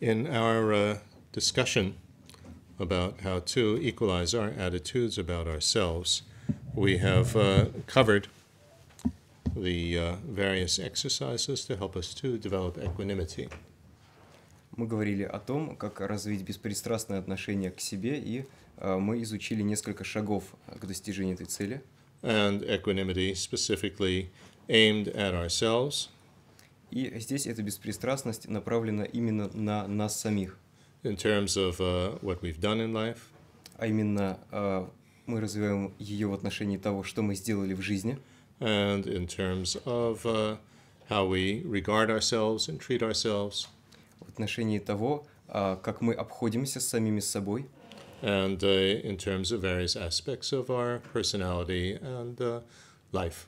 in our uh, discussion about how to equalize our attitudes about ourselves, we have uh, covered the uh, various exercises to help us to develop equanimity. Мы говорили о том, как развить беспристрастное отношение к себе, и uh, мы изучили несколько шагов к достижению этой цели. And equanimity specifically aimed at ourselves – И здесь эта беспристрастность направлена именно на нас самих. In terms of uh, what we've done in life. А именно uh, мы развиваем ее в отношении того, что мы сделали в жизни. And in terms of uh, how we regard ourselves and treat ourselves. В отношении того, uh, как мы обходимся с самими собой. And uh, in terms of various aspects of our personality and uh, life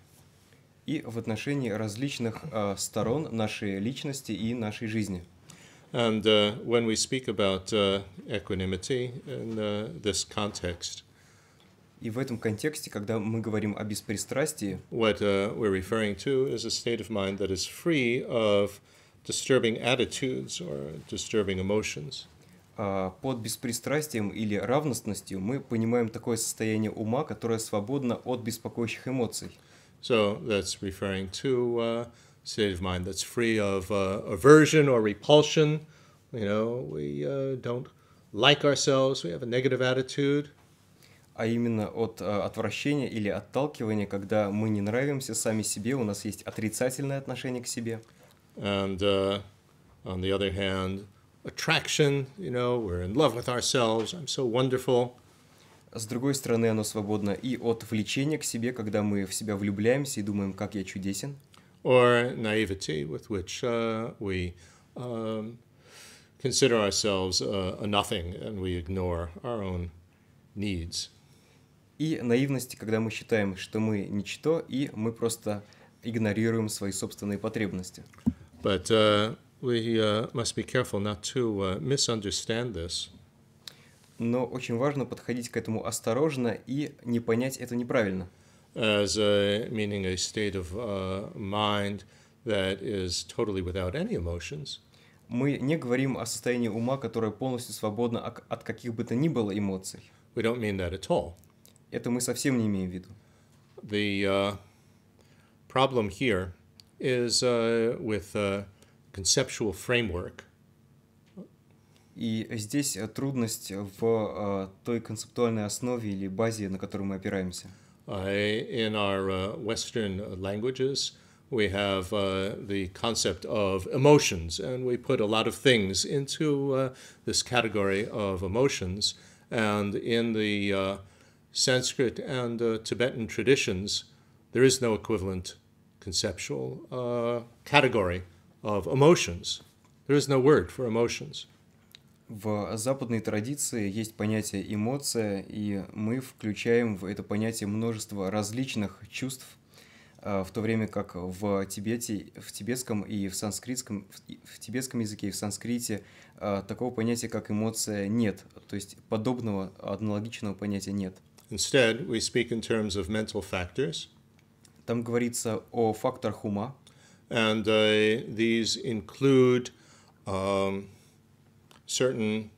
и в отношении различных uh, сторон нашей личности и нашей жизни. And uh, when we speak about uh, equanimity in uh, this context, и в этом контексте, когда мы говорим о беспристрастии, what uh, we're referring to is a state of mind that is free of disturbing attitudes or disturbing emotions. А, под беспристрастием или равностностью мы понимаем такое состояние ума, которое свободно от беспокоящих эмоций. So that's referring to a uh, state of mind that's free of uh, aversion or repulsion. You know, we uh, don't like ourselves, we have a negative attitude. а именно от э, отвращения или отталкивания, когда мы не нравимся сами себе, у нас есть отрицательное отношение к себе. And uh, on the other hand, attraction, you know, we're in love with ourselves, I'm so wonderful. С другой стороны, оно свободно и от влечения к себе, когда мы в себя влюбляемся и думаем, как я чудесен. Or naivety with which uh, we um, consider ourselves a, uh, a nothing and we ignore our own needs. И наивности, когда мы считаем, что мы ничто, и мы просто игнорируем свои собственные потребности. But uh, we uh, must be careful not to uh, misunderstand this но очень важно подходить к этому осторожно и не понять это неправильно. As a, meaning a state of uh, mind that is totally without any emotions. Мы не говорим о состоянии ума, которое полностью свободно от каких бы то ни было эмоций. We don't mean that at all. Это мы совсем не имеем в виду. The uh, problem here is uh, with uh, conceptual framework – И здесь э, трудность в э, той концептуальной основе или базе, на которую мы опираемся. Э, in our Western languages, we have uh, the concept of emotions, and we put a lot of things into uh, this category of emotions. And in the uh, Sanskrit and uh, Tibetan traditions, there is no equivalent conceptual uh, category of emotions. There is no word for emotions. В западной традиции есть понятие эмоция, и мы включаем в это понятие множество различных чувств, э, в то время как в Тибете, в тибетском и в санскритском, в тибетском языке и в санскрите э, такого понятия, как эмоция, нет. То есть подобного, аналогичного понятия нет. Instead, we speak in terms of mental factors. Там говорится о факторах ума. And uh, these include um, certain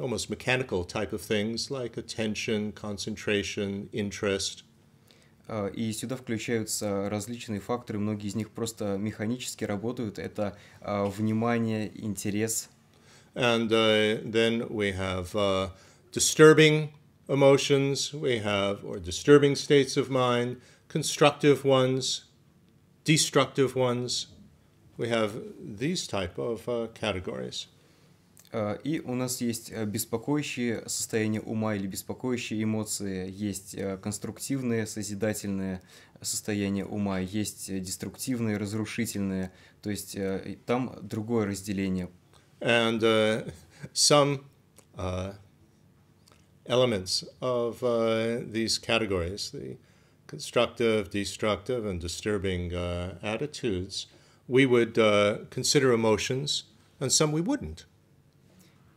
almost mechanical type of things like attention, concentration, interest. И сюда включаются различные факторы, многие из них просто механически работают. Это uh, внимание, интерес. And uh, then we have uh, disturbing emotions, we have or disturbing states of mind, constructive ones, destructive ones. We have these type of uh, categories. Э, и у нас есть э, беспокоящие состояние ума или беспокоящие эмоции, есть э, конструктивные, созидательные состояния ума, есть деструктивные, разрушительные. То есть там другое разделение. And uh, some uh, elements of uh, these categories, the constructive, destructive, and disturbing uh, attitudes, we would uh, consider emotions, and some we wouldn't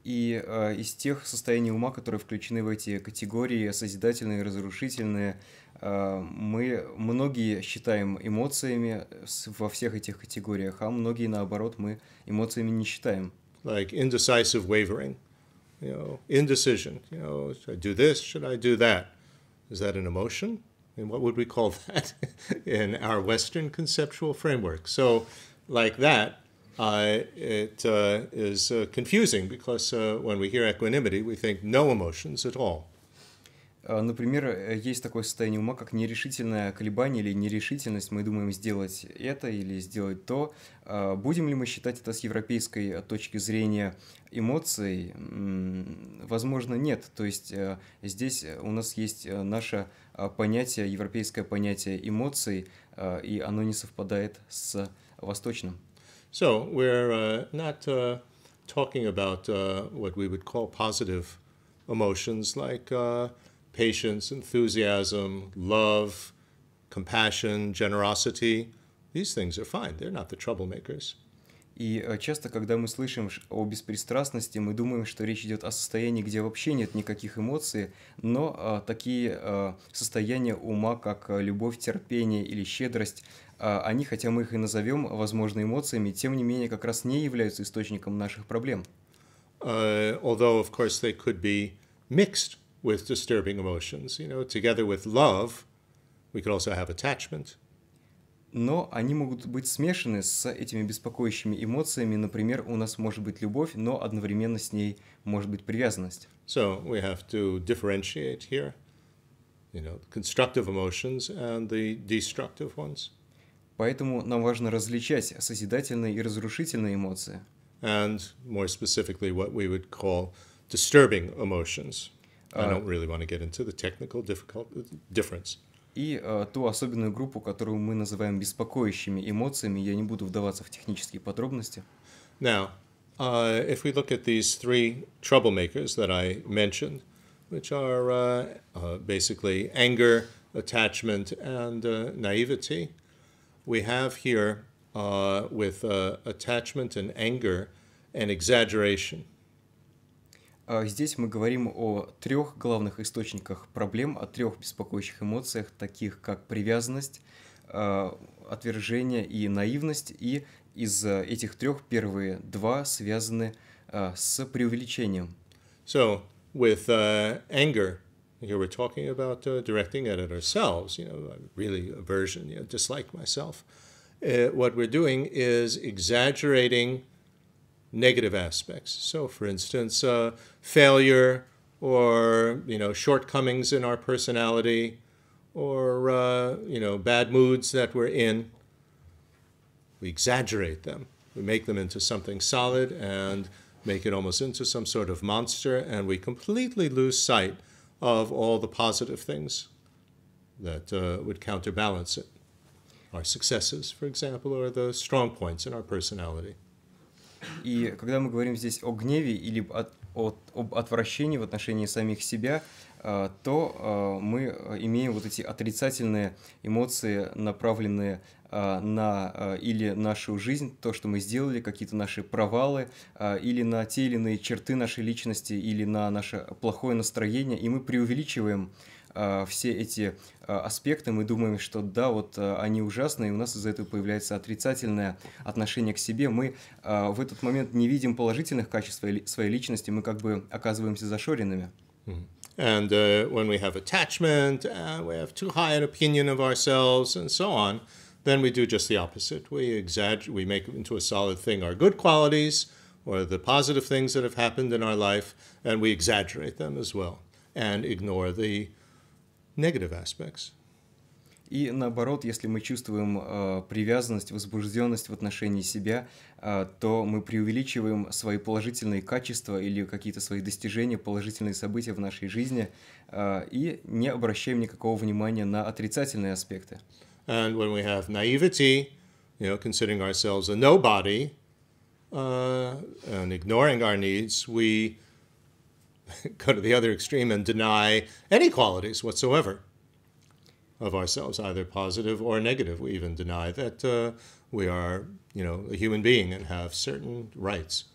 и э, из тех состояний ума, которые включены в эти категории созидательные, разрушительные, э, мы многие считаем эмоциями во всех этих категориях, а многие наоборот мы эмоциями не считаем. Like indecisive wavering, you know, indecision. You know, should I do this? Should I do that? Is that an emotion? And what would we call that in our Western conceptual framework? So, like that, it uh, is uh, confusing because uh, when we hear equanimity, we think no emotions at all. А, например, э, есть такое состояние ума, как нерешительное колебание или нерешительность. Мы думаем сделать это или сделать то. А, будем ли мы считать это с европейской э, точки зрения эмоций? Возможно, нет. То есть э, здесь у нас есть наше понятие, европейское понятие эмоций, и оно не совпадает с восточным. So we're uh, not uh, talking about uh, what we would call positive emotions like uh, patience, enthusiasm, love, compassion, generosity. These things are fine. They're not the troublemakers. И э, часто, когда мы слышим о беспристрастности, мы думаем, что речь идет о состоянии, где вообще нет никаких эмоций, но а, э, такие а, э, состояния ума, как любовь, терпение или щедрость, А, они, хотя мы их и назовем, возможно, эмоциями, тем не менее как раз не являются источником наших проблем. Uh, although, of course, they could be mixed with disturbing emotions. You know, together with love, we could also have attachment. Но они могут быть смешаны с этими беспокоящими эмоциями. Например, у нас может быть любовь, но одновременно с ней может быть привязанность. So we have to differentiate here, you know, constructive emotions and the destructive ones. Поэтому нам важно различать созидательные и разрушительные эмоции. And more specifically, what we would call disturbing emotions. I don't really want to get into the technical difficult difference. И э, ту особенную группу, которую мы называем беспокоящими эмоциями, я не буду вдаваться в технические подробности. Now, uh, if we look at these three troublemakers that I mentioned, which are uh, uh, basically anger, attachment, and uh, naivety, we have here uh, with uh, attachment and anger and exaggeration. А здесь мы говорим о трех главных источниках проблем, о трех беспокоящих эмоциях, таких как привязанность, э, отвержение и наивность. И из э, этих трех первые два связаны э, с преувеличением. So, with uh, anger, Here we're talking about uh, directing at it ourselves. You know, really aversion, you know, dislike myself. Uh, what we're doing is exaggerating negative aspects. So, for instance, uh, failure or you know shortcomings in our personality, or uh, you know bad moods that we're in. We exaggerate them. We make them into something solid and make it almost into some sort of monster, and we completely lose sight of all the positive things that uh, would counterbalance it. Our successes, for example, or the strong points in our personality. И когда мы говорим здесь о гневе или от, от, об отвращении в отношении самих себя, э, то э, мы имеем вот эти отрицательные эмоции, направленные а, на а, или нашу жизнь, то, что мы сделали, какие-то наши провалы, а, или на те или иные черты нашей личности, или на наше плохое настроение, и мы преувеличиваем все эти аспекты, мы думаем, что да, вот они ужасные, и у нас из-за этого появляется отрицательное отношение к себе. Мы в этот момент не видим положительных качеств своей личности, мы как бы оказываемся зашоренными. And uh, when we have attachment, uh, we have too high an opinion of ourselves and so on. then we do just the opposite. We exaggerate, we make into a solid thing our good qualities or the positive things that have happened in our life, and we exaggerate them as well and ignore the negative aspects. И наоборот, если мы чувствуем э, привязанность, возбужденность в отношении себя, э, то мы преувеличиваем свои положительные качества или какие-то свои достижения, положительные события в нашей жизни и не обращаем никакого внимания на отрицательные аспекты. And when we have naivety, you know, considering ourselves a nobody uh, and ignoring our needs, we go to the other extreme and deny any qualities whatsoever of ourselves, either positive or negative. We even deny that uh, we are, you know, a human being and have certain rights.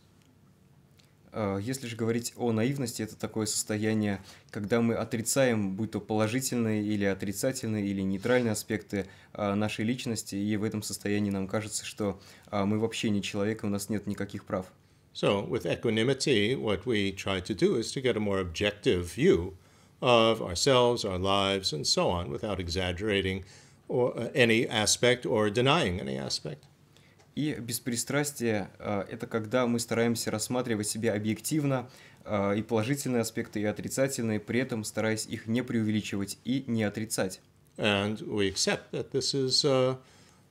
А, если же говорить о наивности, это такое состояние, когда мы отрицаем, будь то положительные или отрицательные, или нейтральные аспекты а, нашей личности, и в этом состоянии нам кажется, что а, мы вообще не человек, и у нас нет никаких прав. So, with equanimity, what we try to do is to get a more objective view of ourselves, our lives, and so on, without exaggerating or, uh, any aspect or denying any aspect. И беспристрастие – это когда мы стараемся рассматривать себя объективно, и положительные аспекты, и отрицательные, при этом стараясь их не преувеличивать и не отрицать. And we accept that this is, uh,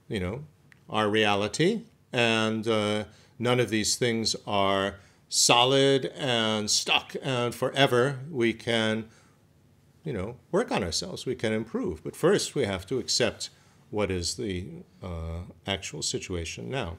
you know, our reality, and uh, none of these things are solid and stuck, and forever we can, you know, work on ourselves, we can improve. But first we have to accept what is the uh, actual situation now.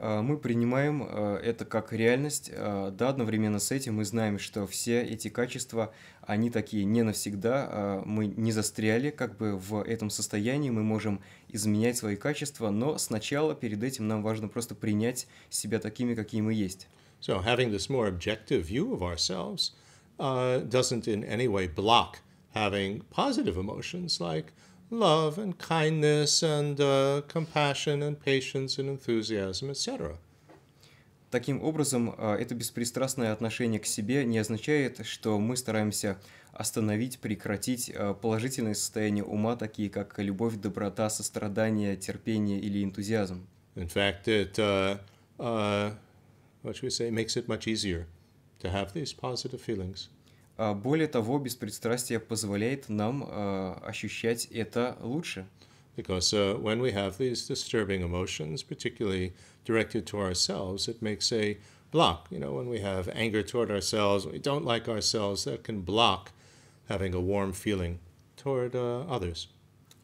А, мы принимаем э, это как реальность, а, да, одновременно с этим мы знаем, что все эти качества, они такие не навсегда, а, мы не застряли как бы в этом состоянии, мы можем изменять свои качества, но сначала перед этим нам важно просто принять себя такими, какие мы есть. So having this more objective view of ourselves uh, doesn't in any way block having positive emotions like – love and kindness and uh, compassion and patience and enthusiasm, etc. Таким образом, э, это беспристрастное отношение к себе не означает, что мы стараемся остановить, прекратить э, положительные состояния ума, такие как любовь, доброта, сострадание, терпение или энтузиазм. In fact, it, uh, uh, what should we say, makes it much easier to have these positive feelings. Более того, беспристрастие позволяет нам ощущать это лучше. Because uh, when we have these disturbing emotions, particularly directed to ourselves, it makes a block. You know, when we have anger toward ourselves, we don't like ourselves, that can block having a warm feeling toward uh, others.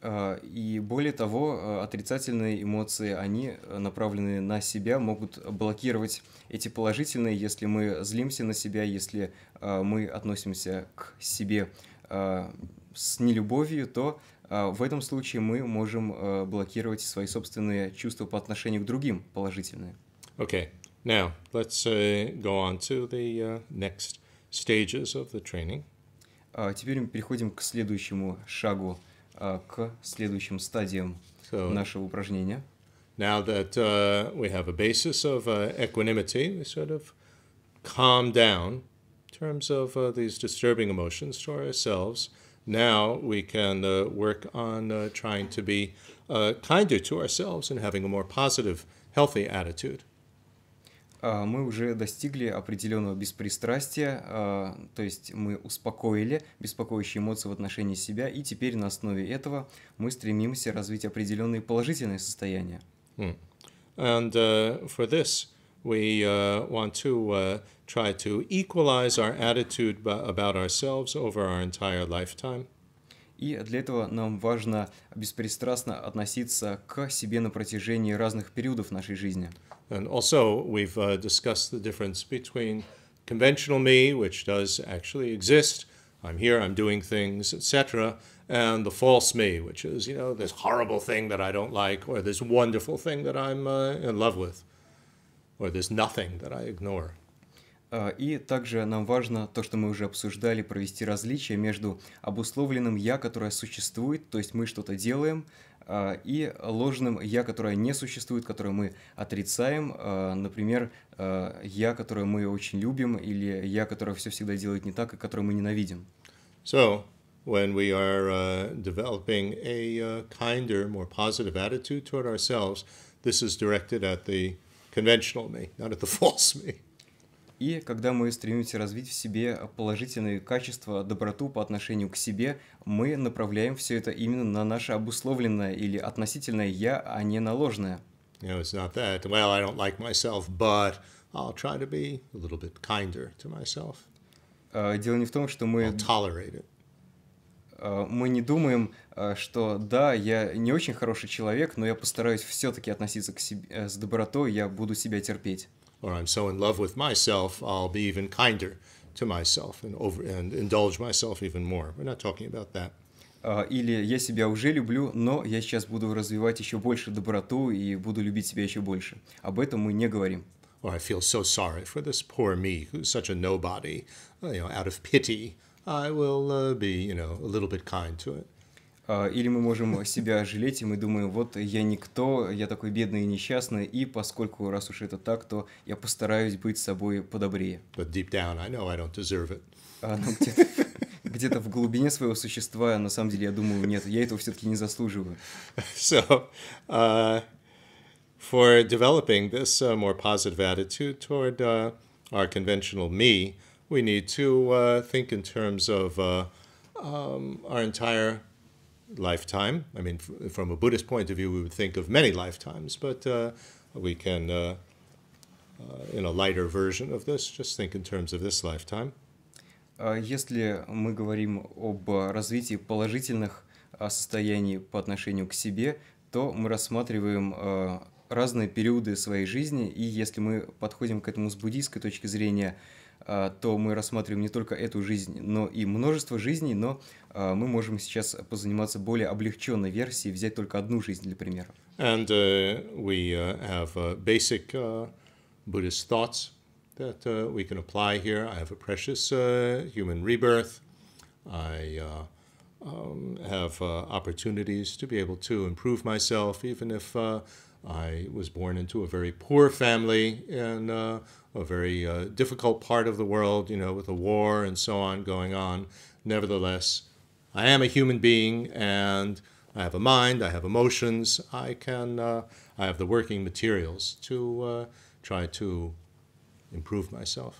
А, и более того, а, отрицательные эмоции, они а, направлены на себя, могут блокировать эти положительные, если мы злимся на себя, если мы относимся к себе с нелюбовью, то в этом случае мы можем блокировать свои собственные чувства по отношению к другим положительные. Okay, now let's э, go on to the э, next stages of the training. Теперь мы переходим к следующему шагу – к следующим стадиям нашего упражнения. Now that uh, we have a basis of uh, equanimity, we sort of calm down in terms of uh, these disturbing emotions to ourselves. Now we can uh, work on uh, trying to be uh, kinder to ourselves and having a more positive, healthy attitude. А, мы уже достигли определенного беспристрастия, а, то есть мы успокоили беспокоящие эмоции в отношении себя, и теперь на основе этого мы стремимся развить определенные положительные состояния. And uh, for this, we uh, want to uh, try to equalize our attitude about ourselves over our entire lifetime. И для этого нам важно беспристрастно относиться к себе на протяжении разных периодов нашей жизни. And also, we've uh, discussed the difference between conventional me, which does actually exist, I'm here, I'm doing things, etc., and the false me, which is, you know, this horrible thing that I don't like, or this wonderful thing that I'm uh, in love with, or this nothing that I ignore. Uh, и также нам важно то, что мы уже обсуждали, провести различие между обусловленным «я», которое существует, то есть мы что-то делаем, А, и ложным «я», которое не существует, которое мы отрицаем, а, например, а, «я», которое мы очень любим, или «я», которое все всегда делает не так, и которое мы ненавидим. So, when we are uh, developing a kinder, more positive attitude toward ourselves, this is directed at the conventional me, not at the false me. И когда мы стремимся развить в себе положительные качества, доброту по отношению к себе, мы направляем все это именно на наше обусловленное или относительное «я», а не на ложное. А, дело не в том, что мы... А, мы не думаем, а, что да, я не очень хороший человек, но я постараюсь все-таки относиться к себе э, с добротой, я буду себя терпеть. or I'm so in love with myself, I'll be even kinder to myself and, over, and indulge myself even more. We're not talking about that. Или я себя уже люблю, но я сейчас буду развивать еще больше доброту и буду любить себя еще больше. Об этом мы не говорим. Or I feel so sorry for this poor me, who's such a nobody. You know, out of pity, I will uh, be, you know, a little bit kind to it. А, или мы можем себя жалеть, и мы думаем, вот я никто, я такой бедный и несчастный, и поскольку раз уж это так, то я постараюсь быть собой подобрее. But deep down, I know I don't deserve it. А, ну, где-то, где-то в глубине своего существа, на самом деле, я думаю, нет, я этого все-таки не заслуживаю. So, uh, for developing this uh, more positive attitude toward uh, our conventional me, we need to uh, think in terms of uh, um, our entire lifetime. I mean, from a Buddhist point of view, we would think of many lifetimes, but uh, we can, uh, uh in a lighter version of this, just think in terms of this lifetime. А если мы говорим об развитии положительных а, состояний по отношению к себе, то мы рассматриваем а, разные периоды своей жизни, и если мы подходим к этому с буддийской точки зрения, то мы рассматриваем не только эту жизнь, но и множество жизней, но Э, мы можем сейчас позаниматься более облегченной версией, взять только одну жизнь для примера. And uh, we uh, have uh, basic uh, Buddhist thoughts that uh, we can apply here. I have a precious uh, human rebirth. I uh, um, have uh, opportunities to be able to improve myself, even if uh, I was born into a very poor family in uh, a very uh, difficult part of the world, you know, with a war and so on going on. Nevertheless, I am a human being and I have a mind, I have emotions, I can, uh, I have the working materials to uh, try to improve myself.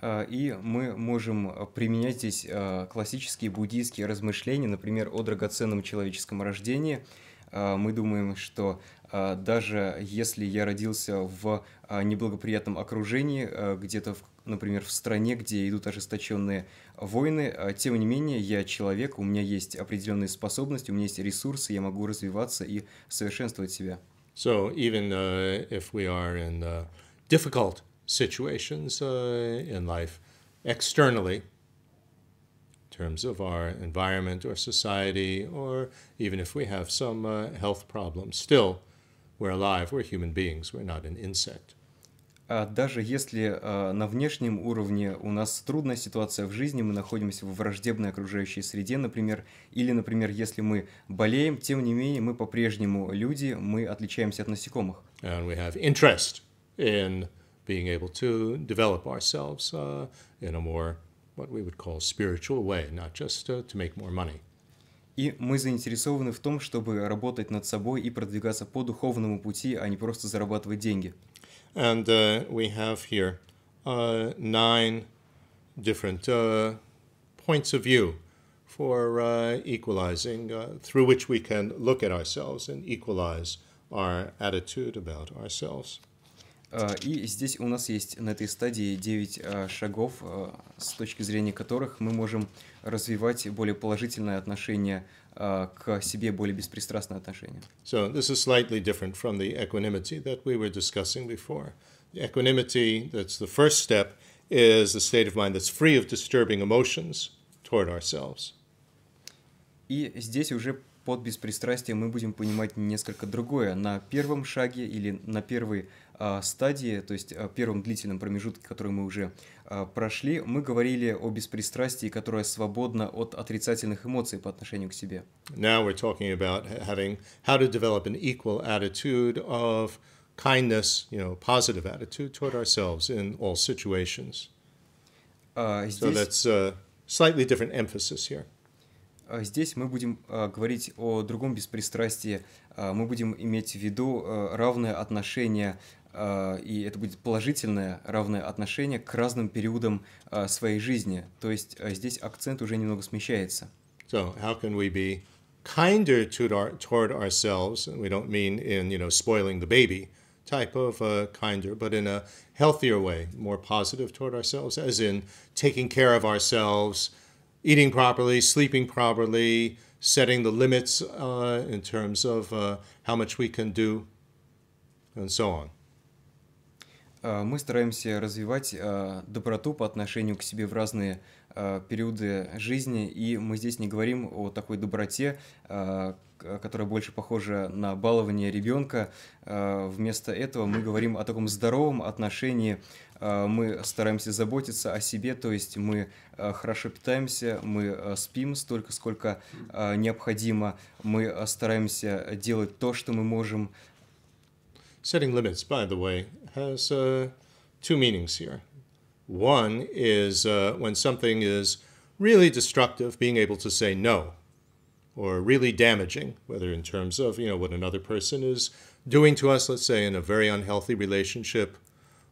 Uh, и мы можем э, применять здесь э, классические буддийские размышления, например, о драгоценном человеческом рождении. Э, мы думаем, что даже если я родился в неблагоприятном окружении, где-то в например, в стране, где идут ожесточенные войны. Тем не менее, я человек, у меня есть определенные способности, у меня есть ресурсы, я могу развиваться и совершенствовать себя. So even uh, if we are in uh, difficult situations uh, in life, externally, terms of our environment or society, or even if we have some uh, health problems. Still, we're alive, we're human beings, we're not an insect. А даже если а, на внешнем уровне у нас трудная ситуация в жизни, мы находимся в враждебной окружающей среде, например, или, например, если мы болеем, тем не менее мы по-прежнему люди, мы отличаемся от насекомых. And we have interest in being able to develop ourselves uh, in a more what we would call spiritual way, not just uh, to make more money. И мы заинтересованы в том, чтобы работать над собой и продвигаться по духовному пути, а не просто зарабатывать деньги. And uh, we have here uh, nine different uh, points of view for uh, equalizing uh, through which we can look at ourselves and equalize our attitude about ourselves. И здесь у нас есть на этой стадии 9 шагов, с точки зрения которых мы можем развивать более положительное отношение к себе более беспристрастное отношение. So this is slightly different from the equanimity that we were discussing before. The equanimity, that's the first step, is the state of mind that's free of disturbing emotions toward ourselves. И здесь уже под беспристрастием мы будем понимать несколько другое. На первом шаге или на первой э, стадии, то есть а, первом длительном промежутке, который мы уже э, прошли, мы говорили о беспристрастии, которое свободно от отрицательных эмоций по отношению к себе. Now we're talking about having how to develop an equal attitude of kindness, you know, positive attitude toward ourselves in all situations. Uh, здесь... So that's a slightly different emphasis here. Э, здесь мы будем э, говорить о другом беспристрастии. Э, мы будем иметь в виду равное отношение и это будет положительное равное отношение к разным периодам своей жизни. То есть здесь акцент уже немного смещается. So, how can we be kinder toward ourselves? We don't mean in, you know, spoiling the baby type of uh, kinder, but in a healthier way, more positive toward ourselves, as in taking care of ourselves – eating properly, sleeping properly, setting the limits uh, in terms of uh, how much we can do, and so on. Э, мы стараемся развивать э, доброту по отношению к себе в разные э, периоды жизни, и мы здесь не говорим о такой доброте, которая больше похожа на балование ребенка. Вместо этого мы говорим о таком здоровом отношении мы стараемся заботиться о себе, то есть мы хорошо питаемся, мы спим столько, сколько необходимо, мы стараемся делать то, что мы можем. Setting limits, by the way, has uh, two meanings here. One is uh, when something is really destructive, being able to say no, or really damaging, whether in terms of you know what another person is doing to us, let's say in a very unhealthy relationship,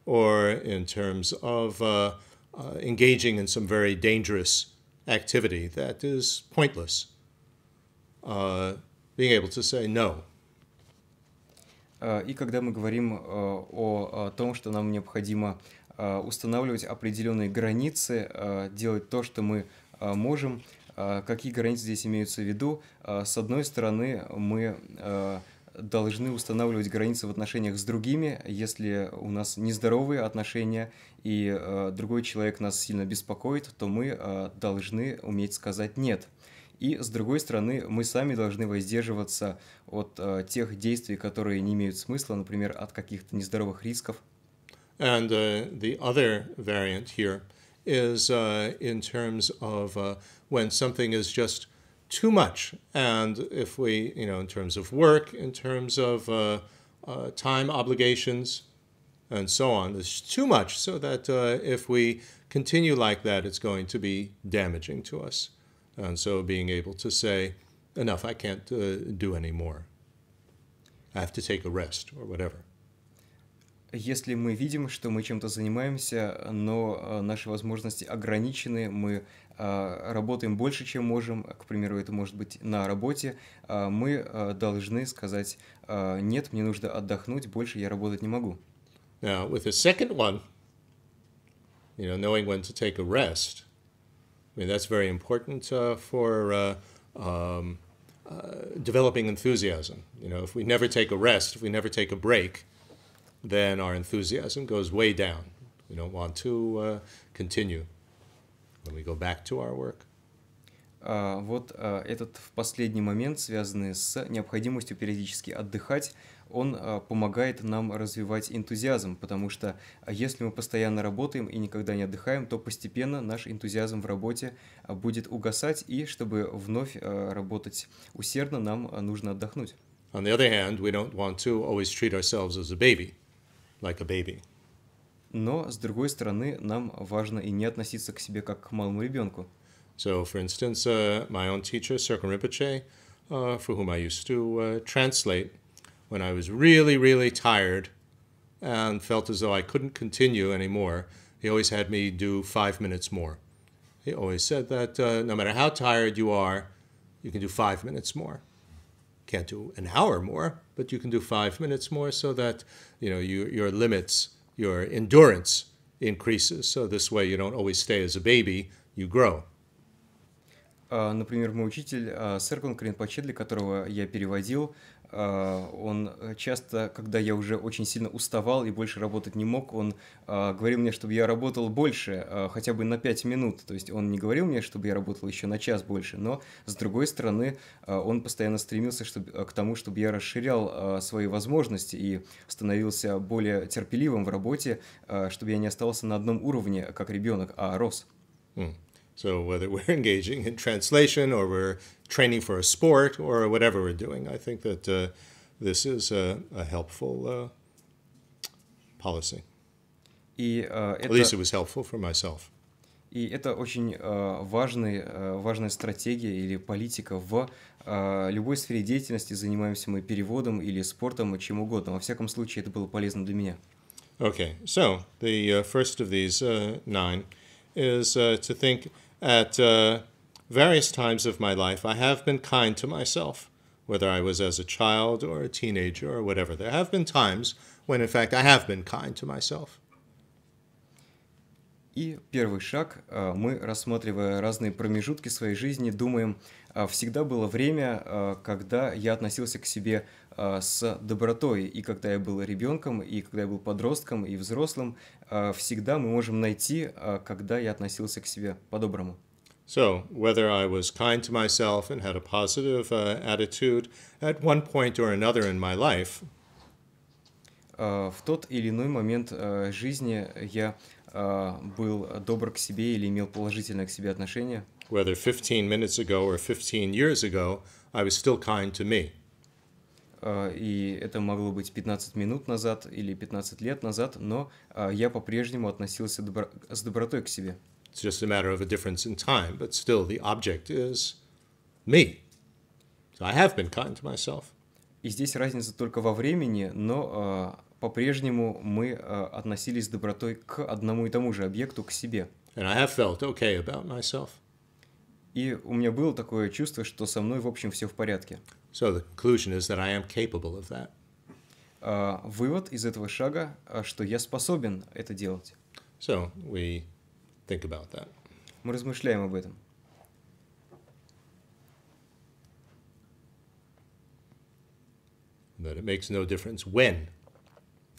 or in terms of uh, uh, engaging in some very dangerous activity that is pointless. Uh, being able to say no. Uh, и когда мы говорим э, о том, что нам необходимо э, устанавливать определенные границы, э, делать то, что мы можем, какие границы здесь имеются в виду? С одной стороны, мы должны устанавливать границы в отношениях с другими, если у нас нездоровые отношения и э, другой человек нас сильно беспокоит, то мы э, должны уметь сказать нет. И с другой стороны, мы сами должны воздерживаться от э, тех действий, которые не имеют смысла, например, от каких-то нездоровых рисков. And uh, the other variant here is uh, in terms of uh, when something is just too much. And if we, you know, in terms of work, in terms of uh, uh, time obligations, and so on, there's too much. So that uh, if we continue like that, it's going to be damaging to us. And so being able to say, enough, I can't uh, do any more. I have to take a rest or whatever. Если мы видим, что мы чем-то занимаемся, но э, наши возможности ограничены, мы работаем больше, чем можем, к примеру, это может быть на работе, мы должны сказать «нет, мне нужно отдохнуть, больше я работать не могу». Now, with the second one, you know, knowing when to take a rest, I mean, that's very important uh, for uh, um, uh, developing enthusiasm. You know, if we never take a rest, if we never take a break, then our enthusiasm goes way down. We don't want to uh, continue. Then we go back to our work. Uh, вот uh, этот в последний момент, связанный с необходимостью периодически отдыхать, он uh, помогает нам развивать энтузиазм, потому что если мы постоянно работаем и никогда не отдыхаем, то постепенно наш энтузиазм в работе будет угасать, и чтобы вновь работать усердно, нам нужно отдохнуть. On the other hand, we don't want to always treat ourselves as a baby, like a baby. но, с другой стороны, нам важно и не относиться к себе как к малому ребенку. So, for instance, uh, my own teacher, Serkan Rinpoche, uh, for whom I used to uh, translate when I was really, really tired and felt as though I couldn't continue anymore, he always had me do five minutes more. He always said that uh, no matter how tired you are, you can do five minutes more. Can't do an hour more, but you can do five minutes more so that you know you, your limits your endurance increases. So this way you don't always stay as a baby, you grow. А, например, мой учитель а, Серкун Кринпаче, для которого я переводил, а, он часто, когда я уже очень сильно уставал и больше работать не мог, он говорил мне, чтобы я работал больше, хотя бы на 5 минут. То есть он не говорил мне, чтобы я работал еще на час больше, но с другой стороны, он постоянно стремился чтобы, к тому, чтобы я расширял свои возможности и становился более терпеливым в работе, чтобы я не оставался на одном уровне, как ребенок, а рос. Mm. So whether we're engaging in translation or we're training for a sport or whatever we're doing, I think that uh, this is a, a helpful uh, policy. И, uh, At least it was helpful for myself. И это очень э, важный, э, важная стратегия или политика в э, любой сфере деятельности. Занимаемся мы переводом или спортом, чем угодно. Во всяком случае, это было полезно для меня. Okay, so the uh, first of these uh, nine is uh, to think at uh, various times of my life, I have been kind to myself, whether I was as a child or a teenager or whatever. There have been times when, in fact, I have been kind to myself. И первый шаг, э, мы, рассматривая разные промежутки своей жизни, думаем, э, всегда было время, э, когда я относился к себе Э, с добротой. И когда я был ребенком, и когда я был подростком, и взрослым, э, всегда мы можем найти, э, когда я относился к себе по-доброму. So, whether I was kind to myself and had a positive uh, attitude at one point or another in my life, в тот или иной момент жизни я был добр к себе или имел положительное к себе отношение. Whether 15 minutes ago or 15 years ago, I was still kind to me. А, и это могло быть 15 минут назад или 15 лет назад, но а, я по-прежнему относился добро... с добротой к себе. It's just a matter of a difference in time, but still the object is me. So I have been kind to myself. И здесь разница только во времени, но э, по-прежнему мы э, относились с добротой к одному и тому же объекту, к себе. And I have felt okay about myself. И у меня было такое чувство, что со мной, в общем, все в порядке. So the conclusion is that I am capable of that. Uh, вывод из этого шага, что я способен это делать. So we think about that. Мы размышляем об этом. That it makes no difference when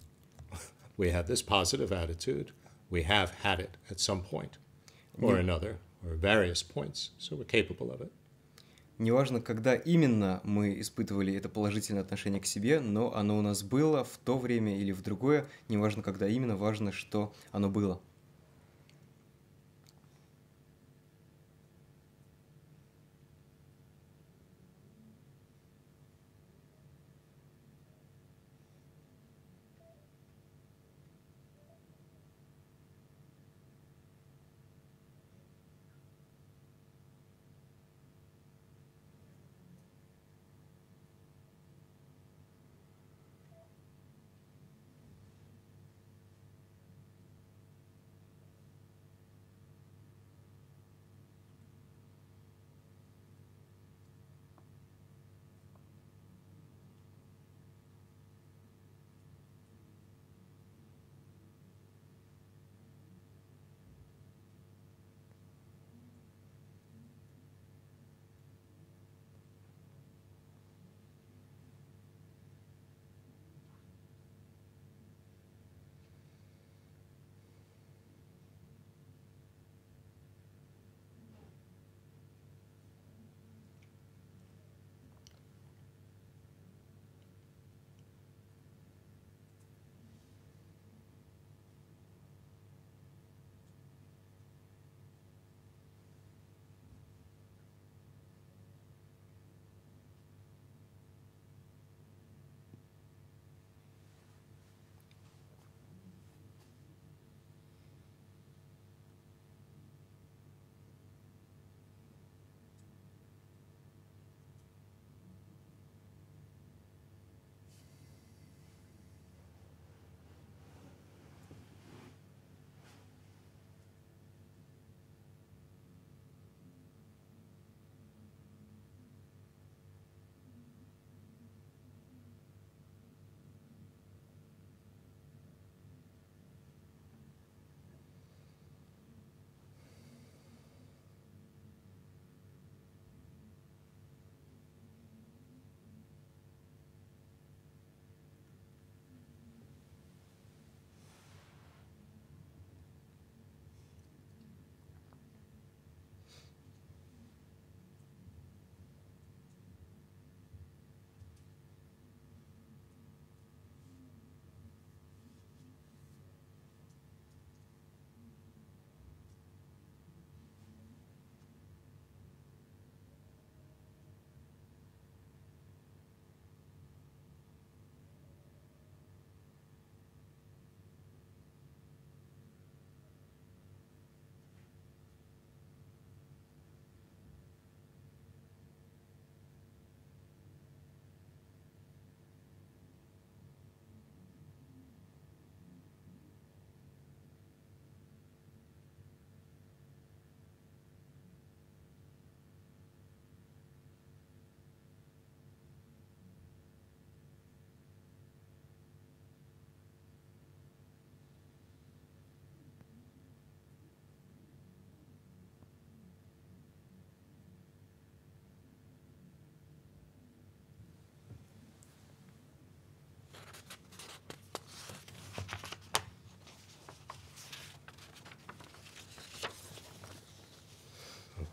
we have this positive attitude. We have had it at some point or another or various points, so we're capable of it. Неважно, когда именно мы испытывали это положительное отношение к себе, но оно у нас было в то время или в другое. Неважно, когда именно, важно, что оно было.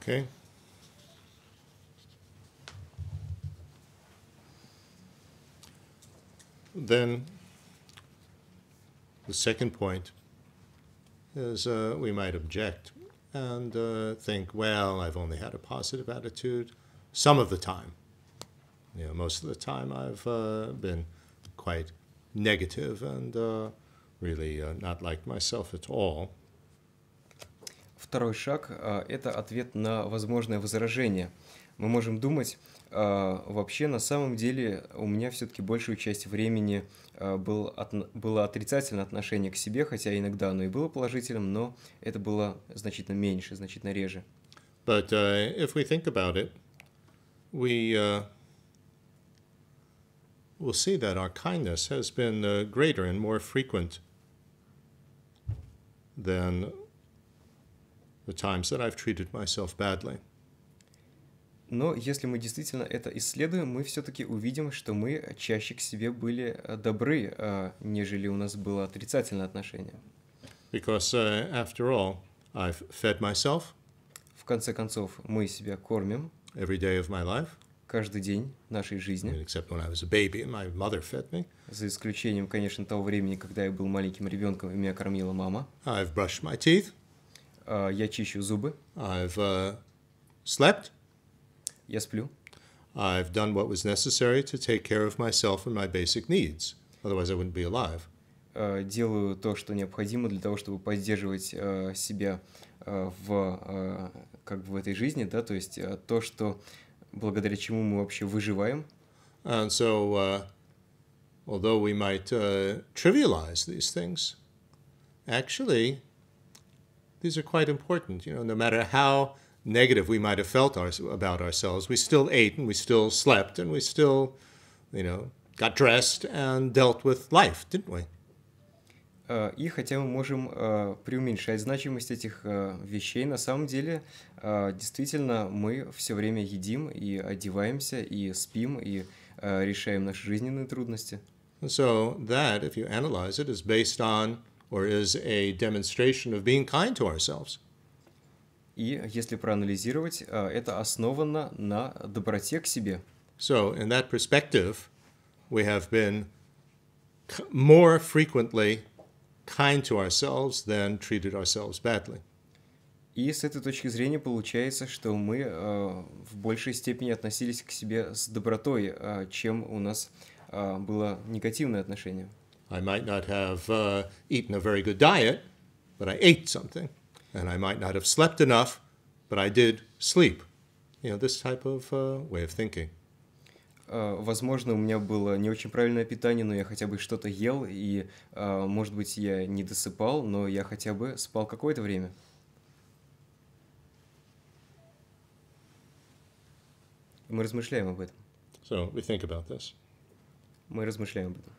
Okay. Then the second point is uh, we might object and uh, think, well, I've only had a positive attitude some of the time. You know, most of the time I've uh, been quite negative and uh, really uh, not liked myself at all. Второй шаг а, – это ответ на возможное возражение. Мы можем думать, а, вообще на самом деле у меня все-таки большую часть времени а, было отрицательное отношение к себе, хотя иногда оно и было положительным, но это было значительно меньше, значительно реже. But uh, if we think about it, we uh, will see that our kindness has been uh, greater and more frequent than the times that I've treated myself badly. Но если мы действительно это исследуем, мы все-таки увидим, что мы чаще к себе были э, добры, э, нежели у нас было отрицательное отношение. Because, uh, after all, I've fed myself. В конце концов, мы себя кормим. Every day of my life. Каждый день нашей жизни. I mean, except when I was a baby my mother fed me. За исключением, конечно, того времени, когда я был маленьким ребенком и меня кормила мама. I've brushed my teeth. Uh, я чищу зубы. I've uh, slept. Я сплю. I've done what was necessary to take care of myself and my basic needs. Otherwise, I wouldn't be alive. Uh, делаю то, что необходимо для того, чтобы поддерживать себя в как бы в этой жизни, да, то есть то, что благодаря чему мы вообще выживаем. And so, uh, although we might uh, trivialize these things, actually, these are quite important. You know, no matter how negative we might have felt our, about ourselves, we still ate and we still slept and we still, you know, got dressed and dealt with life, didn't we? Э, и хотя мы можем э, преуменьшать значимость этих э, вещей, на самом деле действительно мы все время едим и одеваемся и спим и решаем наши жизненные трудности. So that, if you analyze it, is based on or is a demonstration of being kind to ourselves. И если проанализировать, э, это основано на доброте к себе. So, in that perspective, we have been more frequently kind to ourselves than treated ourselves badly. И с этой точки зрения получается, что мы э, в большей степени относились к себе с добротой, э, чем у нас э, было негативное отношение. I might not have uh, eaten a very good diet, but I ate something. And I might not have slept enough, but I did sleep. You know, this type of uh, way of thinking. Э, возможно, у меня было не очень правильное питание, но я хотя бы что-то ел, и, э, может быть, я не досыпал, но я хотя бы спал какое-то время. Мы размышляем об этом. So we think about this. Мы размышляем об этом.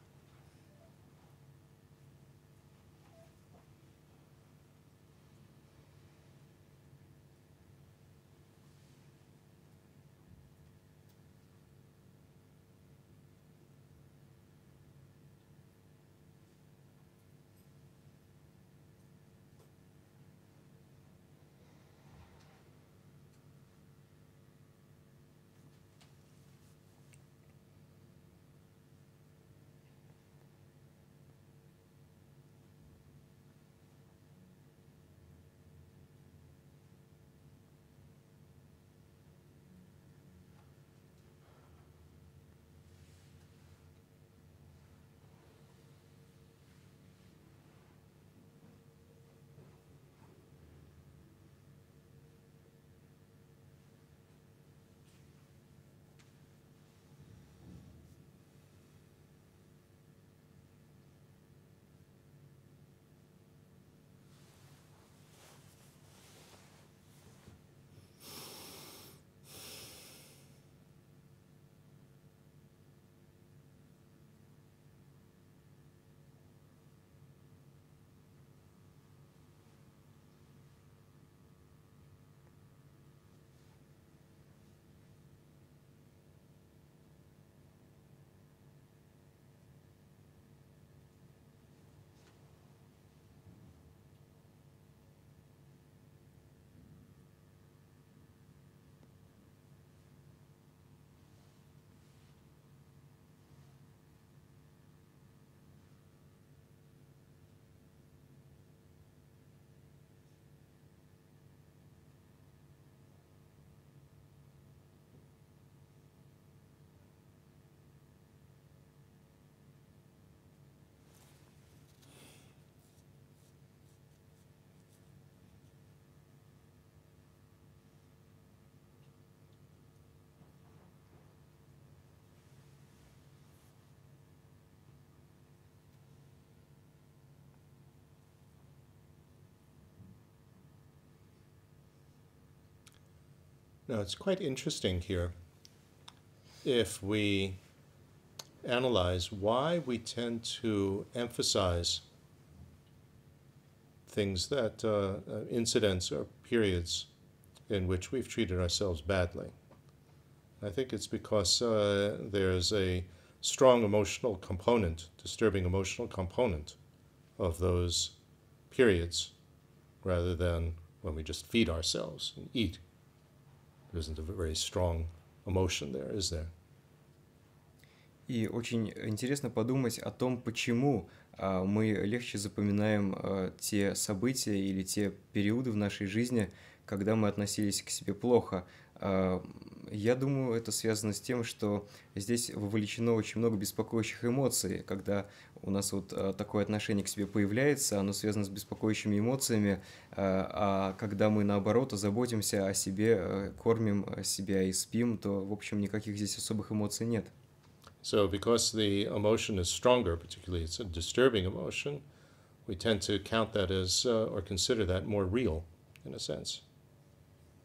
Now, it's quite interesting here if we analyze why we tend to emphasize things that uh, uh, incidents or periods in which we've treated ourselves badly. I think it's because uh, there's a strong emotional component, disturbing emotional component of those periods rather than when we just feed ourselves and eat. isn't a very strong emotion there, is there? И очень интересно подумать о том, почему а, мы легче запоминаем а, те события или те периоды в нашей жизни, когда мы относились к себе плохо. А, я думаю, это связано с тем, что здесь вовлечено очень много беспокоящих эмоций, когда у нас вот э, такое отношение к себе появляется, оно связано с беспокоящими эмоциями, э, а когда мы наоборот заботимся о себе, э, кормим себя и спим, то, в общем, никаких здесь особых эмоций нет. So because the emotion is stronger, particularly it's a disturbing emotion, we tend to count that as, uh, or consider that more real, in a sense.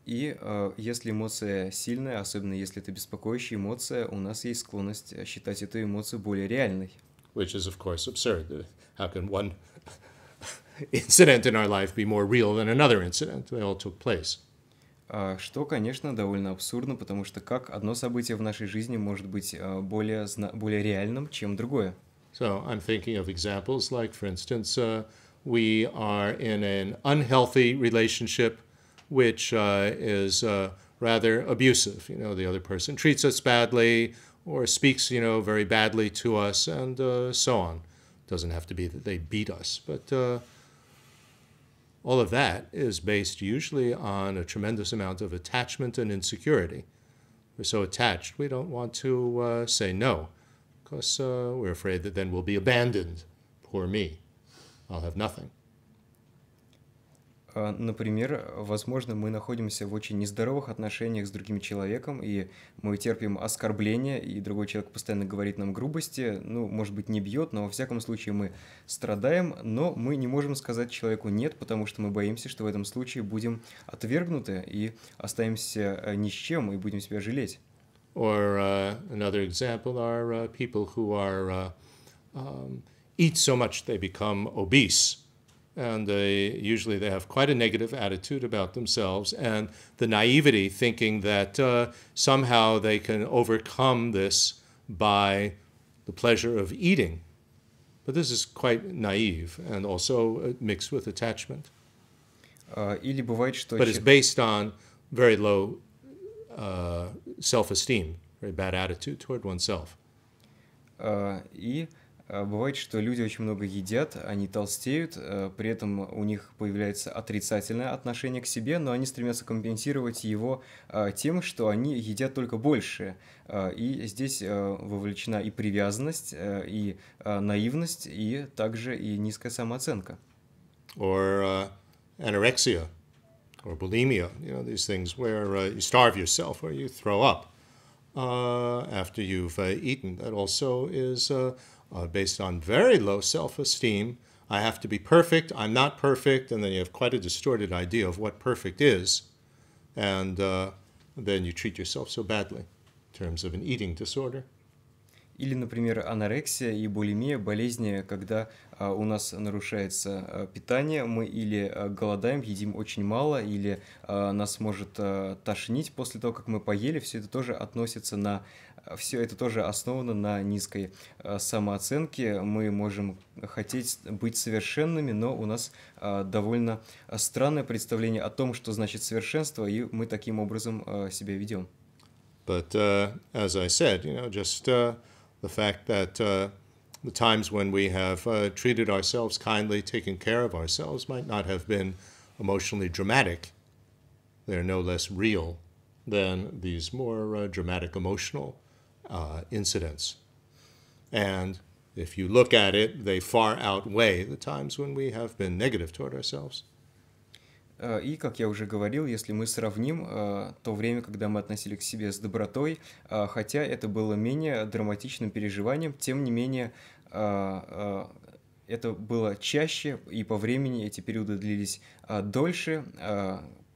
И э, если эмоция сильная, особенно если это беспокоящая эмоция, у нас есть склонность считать эту эмоцию более реальной. which is, of course, absurd. How can one incident in our life be more real than another incident? They all took place. Что, конечно, довольно абсурдно, потому что как одно событие в нашей жизни может быть более, более реальным, чем другое? So I'm thinking of examples like, for instance, uh, we are in an unhealthy relationship which uh, is uh, rather abusive. You know, the other person treats us badly, or speaks, you know, very badly to us, and uh, so on. Doesn't have to be that they beat us, but uh, all of that is based usually on a tremendous amount of attachment and insecurity. We're so attached, we don't want to uh, say no, because uh, we're afraid that then we'll be abandoned. Poor me, I'll have nothing. А, например, возможно, мы находимся в очень нездоровых отношениях с другим человеком, и мы терпим оскорбления, и другой человек постоянно говорит нам грубости, ну, может быть, не бьет, но во всяком случае мы страдаем, но мы не можем сказать человеку «нет», потому что мы боимся, что в этом случае будем отвергнуты и останемся э, ни с чем, и будем себя жалеть. Or uh, another example are uh, people who are uh, um, eat so much they become obese. and they usually they have quite a negative attitude about themselves and the naivety thinking that uh, somehow they can overcome this by the pleasure of eating but this is quite naive and also uh, mixed with attachment uh, бывает but it's based on very low uh, self-esteem very bad attitude toward oneself uh, и А, бывает, что люди очень много едят, они толстеют, а, при этом у них появляется отрицательное отношение к себе, но они стремятся компенсировать его а, тем, что они едят только больше. И здесь вовлечена и привязанность, и наивность, и также и низкая самооценка. Or uh, anorexia, or bulimia, you know, these things where uh, you starve yourself, where you throw up uh, after you've uh, eaten. That also is... Uh, uh, based on very low self esteem. I have to be perfect, I'm not perfect, and then you have quite a distorted idea of what perfect is. And uh, then you treat yourself so badly in terms of an eating disorder. Или, например, анорексия и булимия – болезни, когда а, у нас нарушается а, питание, мы или а, голодаем, едим очень мало, или а, нас может а, тошнить после того, как мы поели. Все это тоже относится на все это тоже основано на низкой самооценке. Мы можем хотеть быть совершенными, но у нас довольно странное представление о том, что значит совершенство, и мы таким образом себя ведем. But uh, as I said, you know, just uh, the fact that uh, the times when we have uh, treated ourselves kindly, taken care of ourselves, might not have been emotionally dramatic. They're no less real than these more uh, dramatic emotional uh, incidents. And if you look at it, they far outweigh the times when we have been negative toward ourselves. Э, и, как я уже говорил, если мы сравним э, то время, когда мы относились к себе с добротой, э, хотя это было менее драматичным переживанием, тем не менее это было чаще, и по времени эти периоды длились дольше,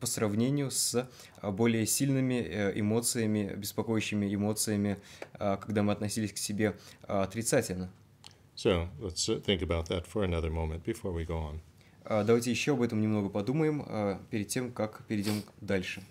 по сравнению с а, более сильными э, эмоциями, беспокоящими эмоциями, а, когда мы относились к себе а, отрицательно. So, let's uh, think about that for another moment before we go on. Давайте еще об этом немного подумаем перед тем, как перейдем дальше.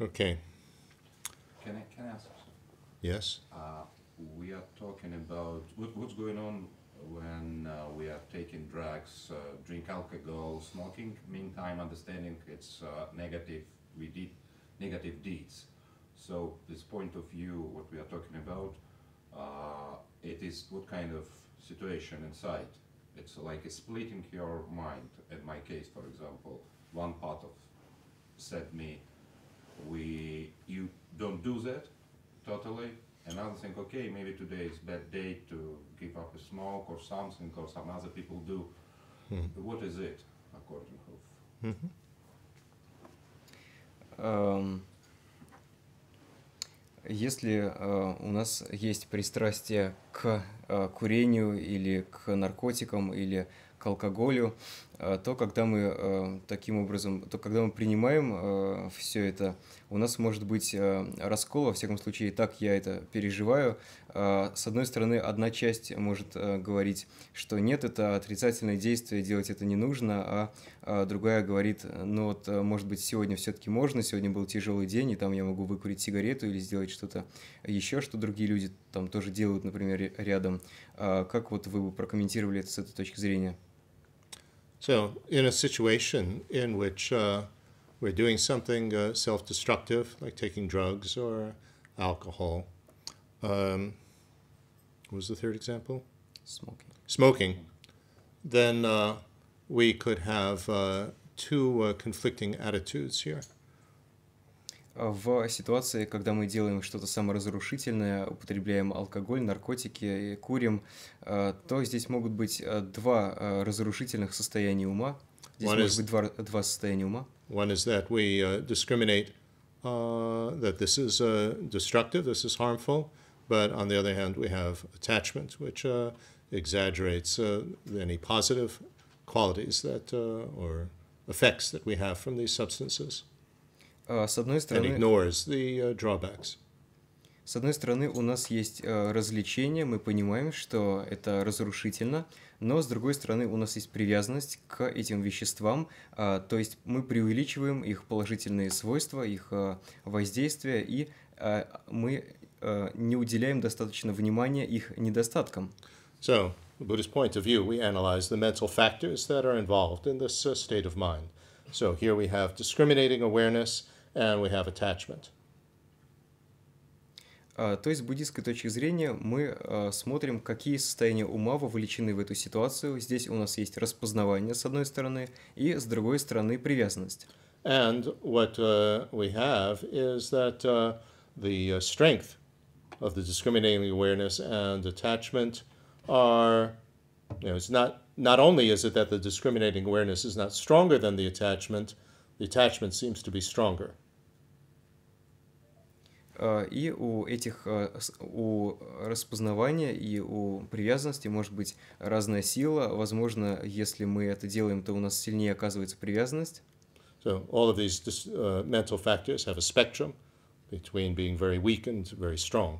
Okay. Can I, can I ask something? Yes? Uh, we are talking about what, what's going on when uh, we are taking drugs, uh, drink alcohol, smoking, meantime understanding it's uh, negative, we did negative deeds. So this point of view, what we are talking about, uh, it is what kind of situation inside. It's like splitting your mind, in my case, for example, one part of said me we you don't do that totally. Another thing, okay, maybe today is bad day to give up a smoke or something, or some other people do. Mm-hmm. What is it, according of? Mm-hmm. Um, если э, у нас есть пристрастие к э, курению или к наркотикам или к алкоголю, а, то, когда мы а, таким образом, то, когда мы принимаем а, все это, у нас может быть раскол, во всяком случае, так я это переживаю. С одной стороны, одна часть может говорить, что нет, это отрицательное действие, делать это не нужно, а другая говорит, ну вот, может быть, сегодня все-таки можно, сегодня был тяжелый день, и там я могу выкурить сигарету или сделать что-то еще, что другие люди там тоже делают, например, рядом. Как вот вы бы прокомментировали это с этой точки зрения? So, in a situation in which uh, we're doing something uh, self destructive, like taking drugs or alcohol, um, what was the third example? Smoking. Smoking. Then uh, we could have uh, two uh, conflicting attitudes here. в ситуации, когда мы делаем что-то саморазрушительное, употребляем алкоголь, наркотики, курим, то здесь могут быть два разрушительных состояния ума. Здесь one может is, быть два, два состояния ума. One is that we uh, discriminate uh, that this is uh, destructive, this is harmful, but on the other hand we have attachment, which uh, exaggerates uh, any positive qualities that uh, or effects that we have from these substances. Э, с одной стороны... Uh, с одной стороны, у нас есть э, развлечение, мы понимаем, что это разрушительно, но с другой стороны, у нас есть привязанность к этим веществам, э, то есть мы преувеличиваем их положительные свойства, их воздействие, и мы не уделяем достаточно внимания их недостаткам. So, the Buddhist point of view, we analyze the mental factors that are involved in this uh, state of mind. So here we have discriminating awareness – and we have attachment. То есть, с буддийской точки зрения, мы смотрим, какие состояния ума вовлечены в эту ситуацию. Здесь у нас есть распознавание, с одной стороны, и, с другой стороны, привязанность. And what uh, we have is that uh, the э, strength of the discriminating awareness and attachment are, you know, it's not, not only is it that the discriminating awareness is not stronger than the attachment, the attachment seems to be stronger. А, и у этих, а, у распознавания и у привязанности может быть разная сила. Возможно, если мы это делаем, то у нас сильнее оказывается привязанность. So all of these uh, mental factors have a spectrum between being very weak very strong.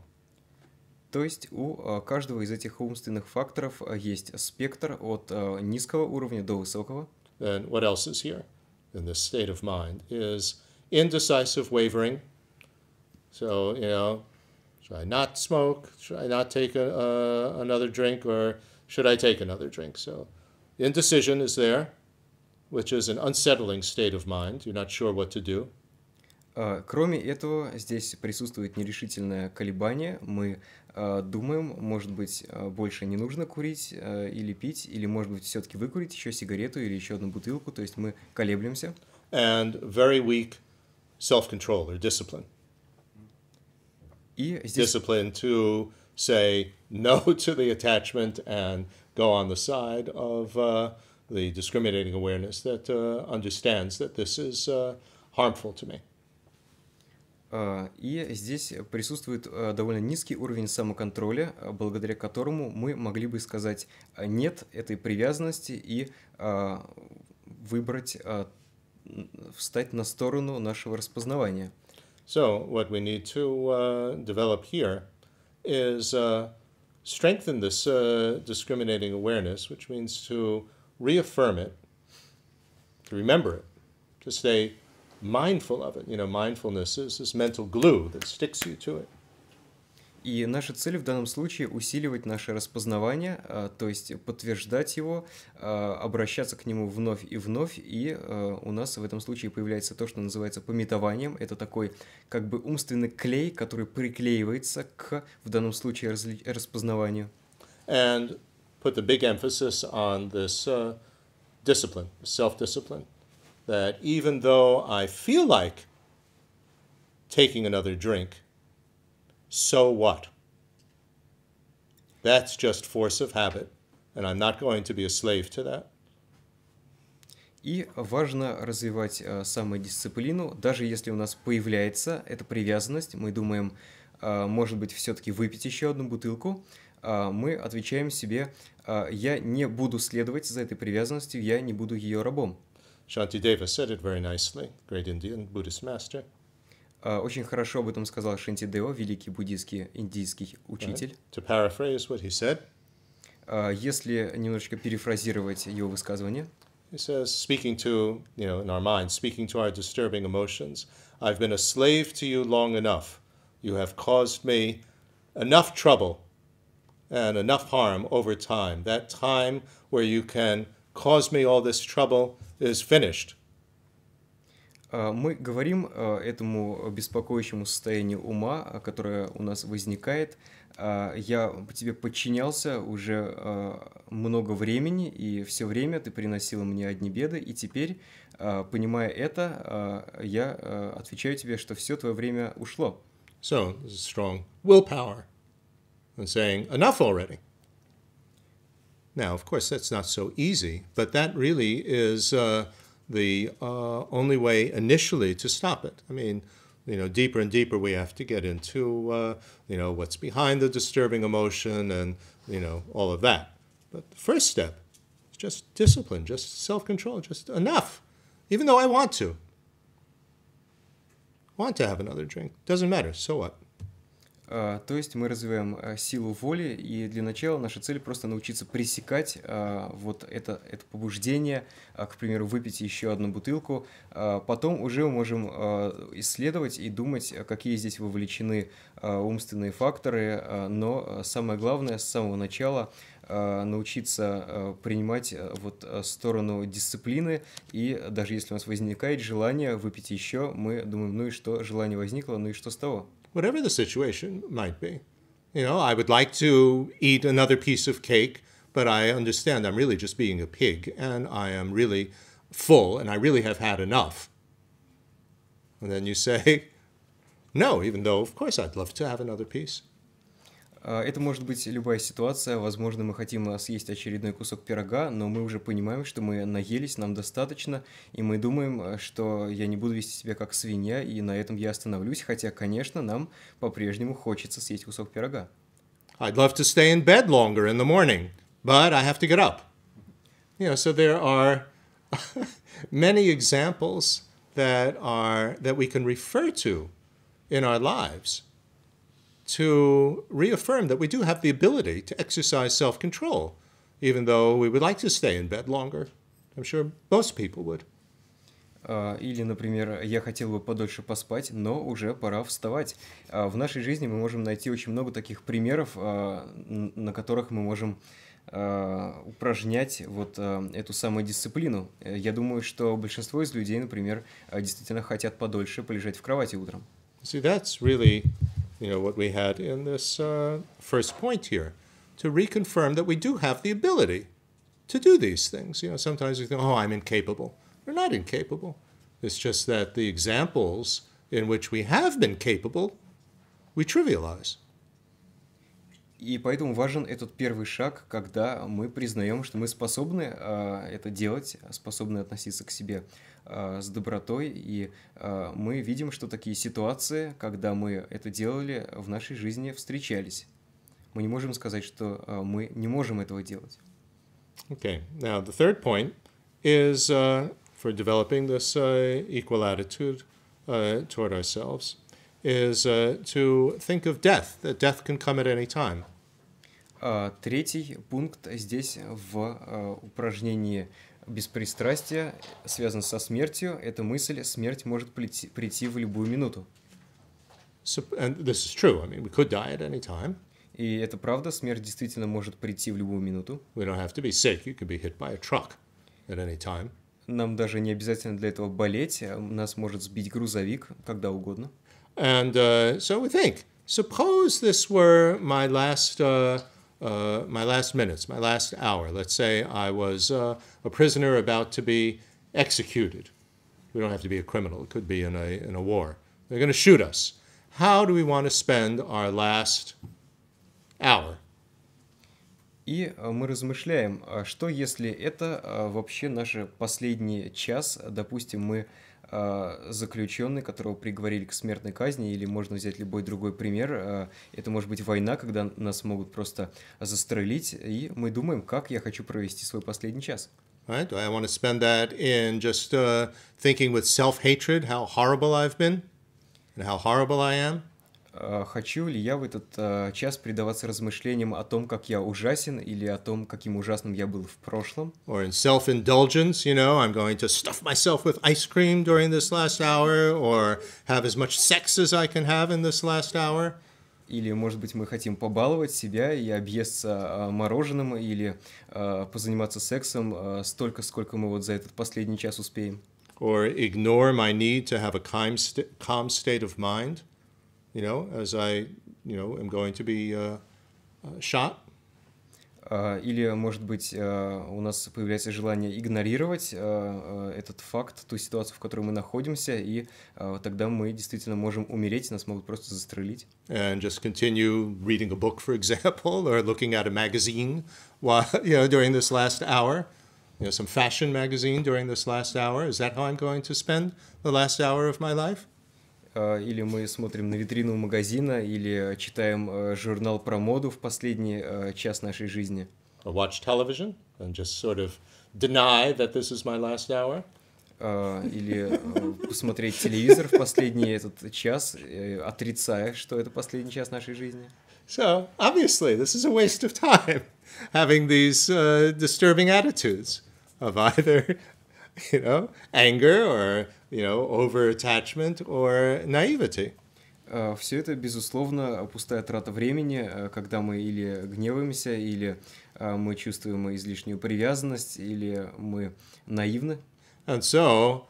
То есть у а, каждого из этих умственных факторов есть спектр от низкого уровня до высокого. And what else is here in this state of mind is indecisive wavering – So, you know, should I not smoke? Should I not take a, uh, another drink? Or should I take another drink? So, indecision is there, which is an unsettling state of mind. You're not sure what to do. Кроме этого, здесь присутствует нерешительное колебание. Мы э, думаем, может быть, больше не нужно курить э, или пить, или, может быть, все-таки выкурить еще сигарету или еще одну бутылку, то есть мы колеблемся. And very weak self-control or discipline. И здесь... Discipline to say no to the attachment and go on the side of uh, the discriminating awareness that uh, understands that this is uh, harmful to me. А, и здесь присутствует э, довольно низкий уровень самоконтроля, э, благодаря которому мы могли бы сказать э, нет этой привязанности и выбрать, встать на сторону нашего распознавания. So what we need to uh, develop here is uh, strengthen this uh, discriminating awareness, which means to reaffirm it, to remember it, to stay mindful of it. You know, mindfulness is this mental glue that sticks you to it. И наша цель в данном случае усиливать наше распознавание, а, то есть подтверждать его, а, обращаться к нему вновь и вновь, и а, у нас в этом случае появляется то, что называется пометованием. Это такой как бы умственный клей, который приклеивается к, в данном случае, распознаванию. And put the big emphasis on this uh, discipline, self-discipline, that even though I feel like taking another drink, so what? That's just force of habit, and I'm not going to be a slave to that. И важно развивать э, самодисциплину, даже если у нас появляется эта привязанность, мы думаем, э, может быть, все-таки выпить еще одну бутылку, э, мы отвечаем себе, э, я не буду следовать за этой привязанностью, я не буду ее рабом. Shantideva said it very nicely, great Indian Buddhist master. Очень хорошо об этом сказал Шантидео, великий буддийский индийский учитель. To paraphrase what he said, если немножечко перефразировать его высказывание. He says, speaking to, you know, in our minds, speaking to our disturbing emotions, I've been a slave to you long enough. You have caused me enough trouble and enough harm over time. That time where you can cause me all this trouble is finished. А, мы говорим а, этому беспокоящему состоянию ума, которое у нас возникает, а, я тебе подчинялся уже много времени, и все время ты приносила мне одни беды, и теперь, понимая это, я отвечаю тебе, что все твое время ушло. So, this is strong willpower and saying, enough already. Now, of course, that's not so easy, but that really is uh, the uh, only way initially to stop it. I mean, you know, deeper and deeper we have to get into, uh, you know, what's behind the disturbing emotion and, you know, all of that. But the first step is just discipline, just self control, just enough. Even though I want to, want to have another drink, doesn't matter, so what? А, то есть мы развиваем а, силу воли, и для начала наша цель просто научиться пресекать а, вот это, это побуждение, к примеру, выпить еще одну бутылку. Потом уже мы можем исследовать и думать, какие здесь вовлечены умственные факторы, но самое главное с самого начала научиться принимать вот сторону дисциплины, и даже если у нас возникает желание выпить еще, мы думаем, ну и что, желание возникло, ну и что с того? whatever the situation might be. You know, I would like to eat another piece of cake, but I understand I'm really just being a pig and I am really full and I really have had enough. And then you say, no, even though, of course, I'd love to have another piece. А, это может быть любая ситуация. Возможно, мы хотим а, съесть очередной кусок пирога, но мы уже понимаем, что мы наелись, нам достаточно, и мы думаем, а, что я не буду вести себя как свинья, и на этом я остановлюсь, хотя, конечно, нам по-прежнему хочется съесть кусок пирога. I'd love to stay in bed longer in the morning, but I have to get up. You know, so there are many examples that are that we can refer to in our lives to reaffirm that we do have the ability to exercise self control, even though we would like to stay in bed longer. I'm sure most people would. А, или, например, я хотел бы подольше поспать, но уже пора вставать. А, в нашей жизни мы можем найти очень много таких примеров, а, на которых мы можем упражнять вот эту самую дисциплину. Я думаю, что большинство из людей, например, действительно хотят подольше полежать в кровати утром. See, that's really you know, what we had in this uh, first point here, to reconfirm that we do have the ability to do these things. You know, sometimes we think, oh, I'm incapable. We're not incapable. It's just that the examples in which we have been capable, we trivialize. И поэтому важен этот первый шаг, когда мы признаем, что мы способны это делать, способны относиться к себе Э, с добротой, и э, мы видим, что такие ситуации, когда мы это делали, в нашей жизни встречались. Мы не можем сказать, что э, мы не можем этого делать. Okay, now the third point is uh, for developing this uh, equal attitude uh, toward ourselves is uh, to think of death, that death can come at any time. Uh, третий пункт здесь в uh, упражнении uh, Беспристрастие связано со смертью. Эта мысль «смерть может прийти, прийти в любую минуту». So, and this is true. I mean, we could die at any time. И это правда, смерть действительно может прийти в любую минуту. We don't have to be sick. You could be hit by a truck at any time. Нам даже не обязательно для этого болеть. Нас может сбить грузовик когда угодно. And uh, so we think, suppose this were my last uh, uh, my last minutes, my last hour. Let's say I was uh, a prisoner about to be executed. We don't have to be a criminal. It could be in a, in a war. They're going to shoot us. How do we want to spend our last hour? И э, мы размышляем, что если это э, вообще наш последний час, допустим, мы А, заключенный, которого приговорили к смертной казни, или можно взять любой другой пример. А, это может быть война, когда нас могут просто застрелить, и мы думаем, как я хочу провести свой последний час. Right? Do I want to spend that in just uh, thinking with self-hatred how horrible I've been and how horrible I am? Э, хочу ли я в этот э, час предаваться размышлениям о том, как я ужасен, или о том, каким ужасным я был в прошлом. Or in self-indulgence, you know, I'm going to stuff myself with ice cream during this last hour, or have as much sex as I can have in this last hour. Или, может быть, мы хотим побаловать себя и объесться э, мороженым, или э, позаниматься сексом э, столько, сколько мы вот за этот последний час успеем. Or ignore my need to have a calm, st calm state of mind. you know, as I, you know, am going to be uh, uh shot. Или, может быть, э, у нас появляется желание игнорировать э, э, этот факт, ту ситуацию, в которой мы находимся, и тогда мы действительно можем умереть, нас могут просто застрелить. And just continue reading a book, for example, or looking at a magazine during this last hour. some fashion magazine during this last hour. Is that how I'm going to spend the last hour of my life? А, или мы смотрим на витрину магазина, или а, читаем а, журнал про моду в последний час нашей жизни. Watch television and just sort of deny that this is my last hour. Или посмотреть телевизор в последний этот час, э, отрицая, что это последний час нашей жизни. So, obviously, this is a waste of time having these uh, disturbing attitudes of either, you know, anger or you know, over attachment or naivety. Э, Все это, безусловно, пустая трата времени, э, когда мы или гневаемся, или э, мы чувствуем излишнюю привязанность, или мы наивны. And so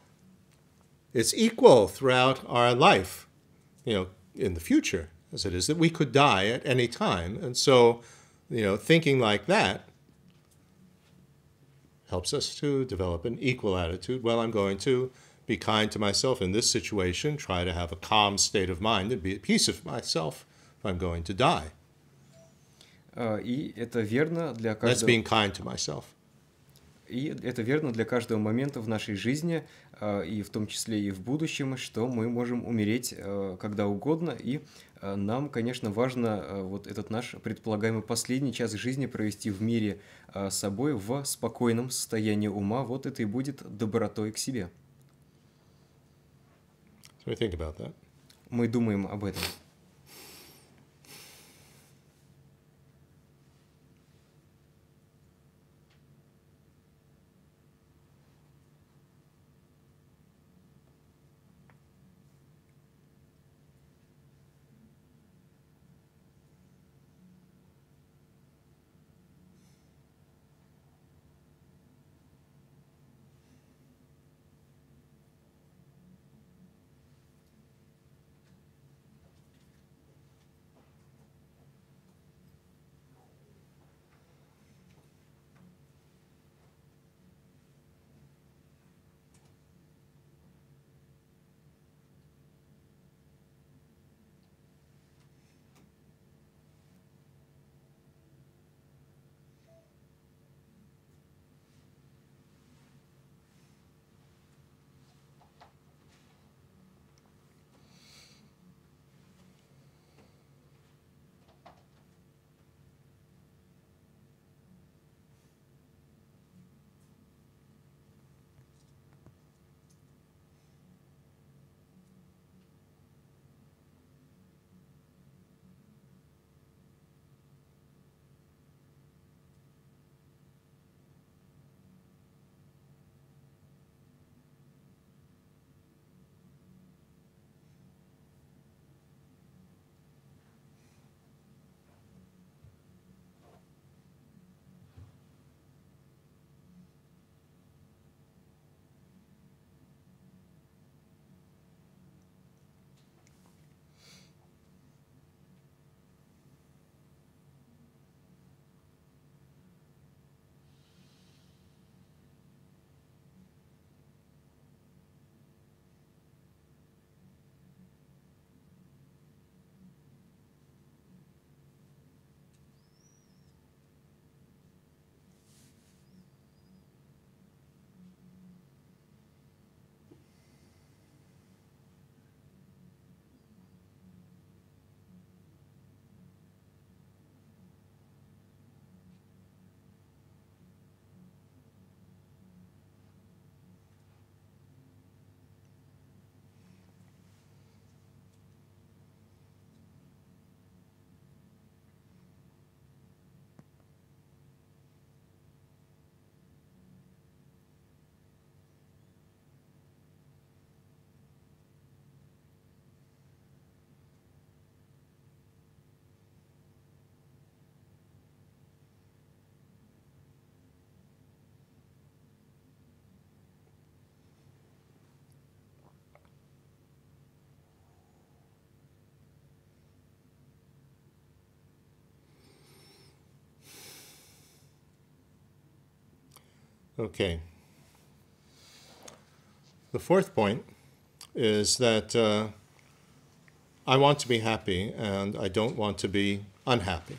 it's equal throughout our life, you know, in the future, as it is that we could die at any time. And so, you know, thinking like that helps us to develop an equal attitude. Well, I'm going to be kind to myself in this situation, try to have a calm state of mind and be at peace with myself if I'm going to die. А, и это верно для каждого... That's being kind to myself. И это верно для каждого момента в нашей жизни, а, и в том числе и в будущем, что мы можем умереть а, когда угодно, и нам, конечно, важно вот этот наш предполагаемый последний час жизни провести в мире с собой в спокойном состоянии ума, вот это и будет добротой к себе. So we think about that. Мы думаем об этом. Okay. The fourth point is that uh, I want to be happy and I don't want to be unhappy.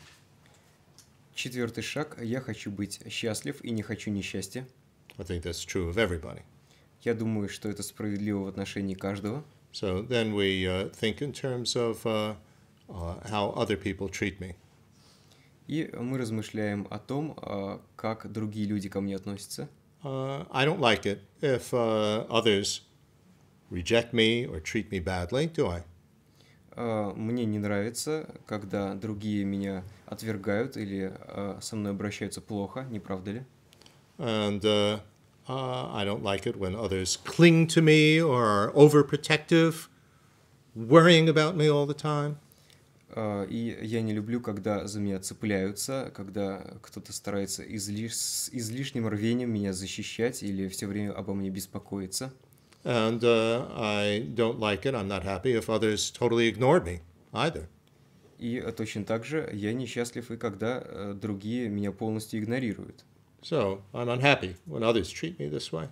Четвертый шаг. Я хочу быть счастлив и не хочу несчастья. I think that's true of everybody. Я думаю, что это справедливо в отношении каждого. So then we uh, think in terms of uh, uh how other people treat me. И мы размышляем о том, как другие люди ко мне относятся. Uh, I don't like it if uh, others reject me or treat me badly, do I? Uh, мне не нравится, когда другие меня отвергают или uh, со мной обращаются плохо, не правда ли? And uh, uh, I don't like it when others cling to me or are overprotective, worrying about me all the time. А, и я не люблю, когда за меня цепляются, когда кто-то старается излиш... с излишним рвением меня защищать или все время обо мне беспокоиться. And uh, I don't like it. I'm not happy if others totally ignore me either. И э, точно так же я несчастлив и когда э, другие меня полностью игнорируют. So I'm unhappy when others treat me this way.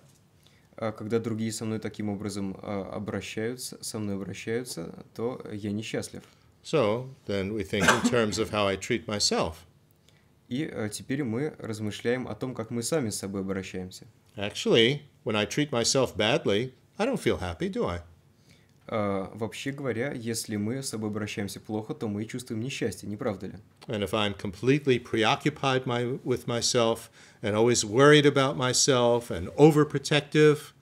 А когда другие со мной таким образом а, обращаются, со мной обращаются, то я несчастлив. So then we think in terms of how I treat myself. И э, теперь мы размышляем о том, как мы сами с собой обращаемся. Actually, when I treat myself badly, I don't feel happy, do I? Uh, вообще говоря, если мы с собой обращаемся плохо, то мы чувствуем несчастье, не правда ли? And if I'm completely preoccupied my, with myself and always worried about myself and overprotective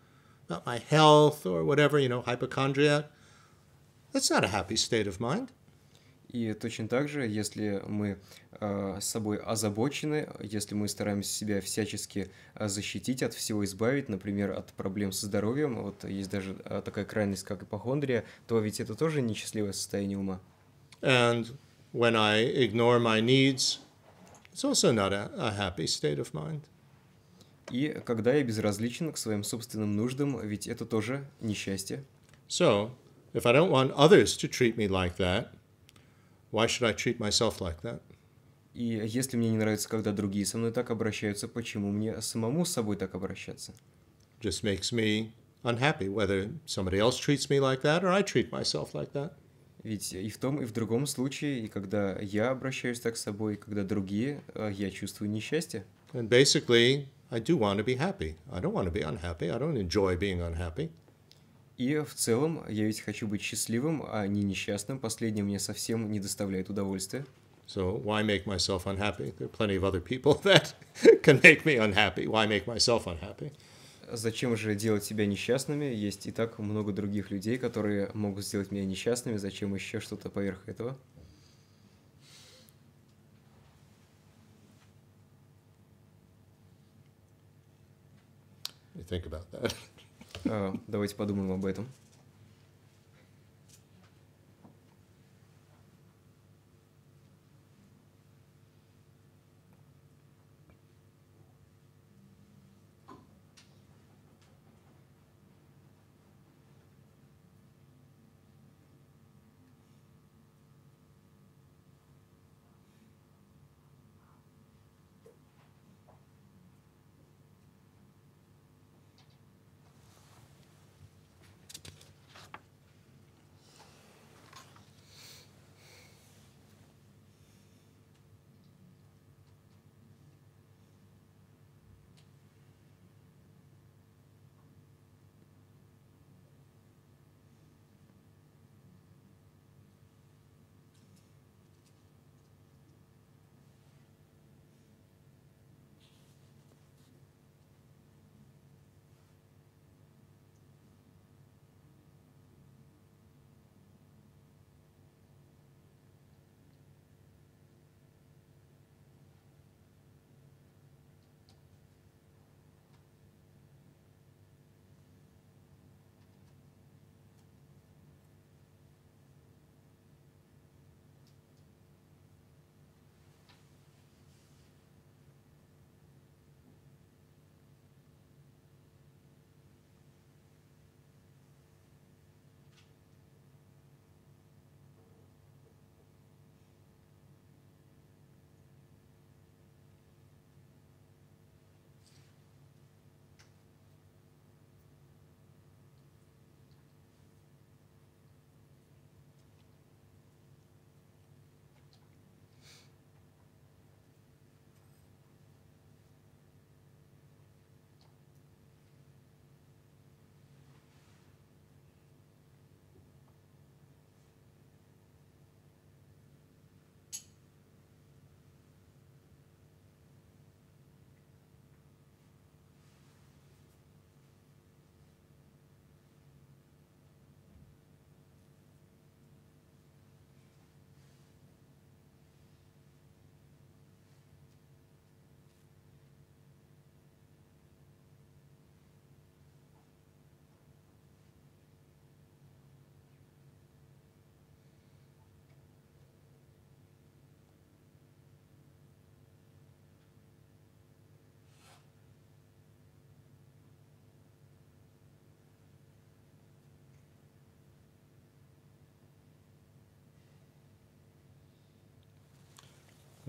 about my health or whatever, you know, hypochondriac, that's not a happy state of mind. И точно так же, если мы э, с собой озабочены, если мы стараемся себя всячески а, защитить, от всего избавить, например, от проблем со здоровьем, вот есть даже а, такая крайность, как ипохондрия, то ведь это тоже несчастливое состояние ума. And when I ignore my needs, it's also not a, a happy state of mind. И когда я безразличен к своим собственным нуждам, ведь это тоже несчастье. So, if I don't want others to treat me like that, Why should I treat myself like that? И если мне не нравится, когда другие со мной так обращаются, почему мне самому с собой так обращаться? Just makes me unhappy whether somebody else treats me like that or I treat myself like that. Ведь и в том, и в другом случае, и когда я обращаюсь так с собой, и когда другие, я чувствую несчастье. And basically, I do want to be happy. I don't want to be unhappy. I don't enjoy being unhappy. И в целом я ведь хочу быть счастливым, а не несчастным. Последнее мне совсем не доставляет удовольствия. So why make myself unhappy? There are plenty of other people that can make me unhappy. Why make myself unhappy? Зачем же делать себя несчастными? Есть и так много других людей, которые могут сделать меня несчастными. Зачем еще что-то поверх этого? You Think about that. Э, давайте подумаем об этом.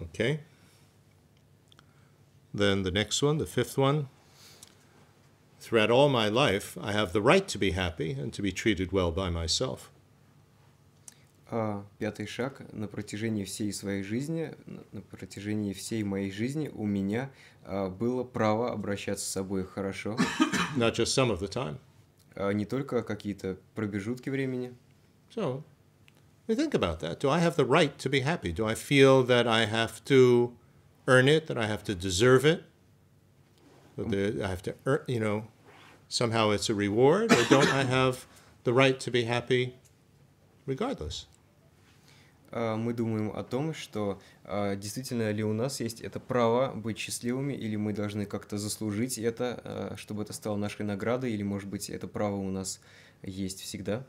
Okay? Then the next one, the fifth one. Throughout all my life, I have the right to be happy and to be treated well by myself. А пятый шаг на протяжении всей своей жизни, на протяжении всей моей жизни у меня а, было право обращаться с собой хорошо. Not just some of the time. А не только какие-то пробежутки времени. So, I think about that. Do I have the right to be happy? Do I feel that I have to earn it, that I have to deserve it? That I have to earn, you know, somehow it's a reward? Or don't I have the right to be happy regardless? мы думаем о том, что действительно ли у нас есть это право быть счастливыми, или мы должны как-то заслужить это, чтобы это стало нашей наградой, или, может быть, это право у нас есть всегда?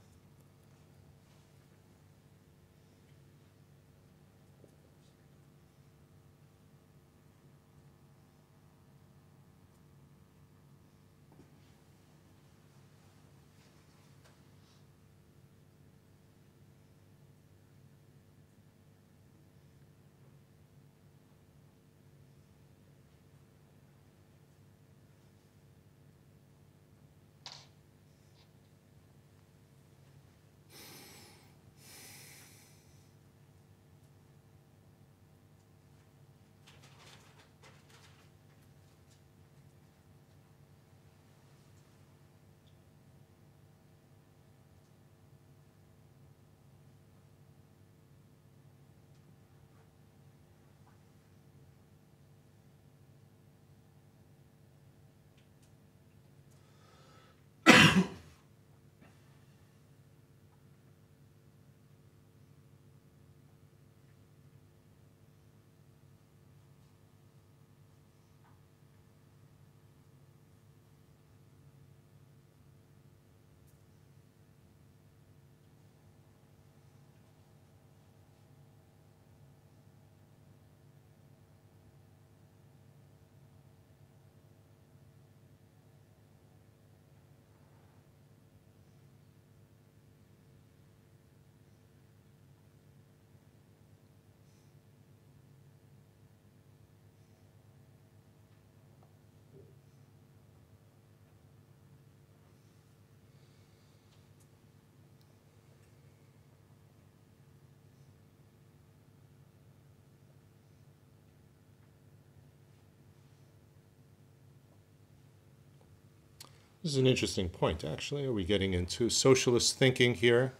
This is an interesting point, actually. Are we getting into socialist thinking here?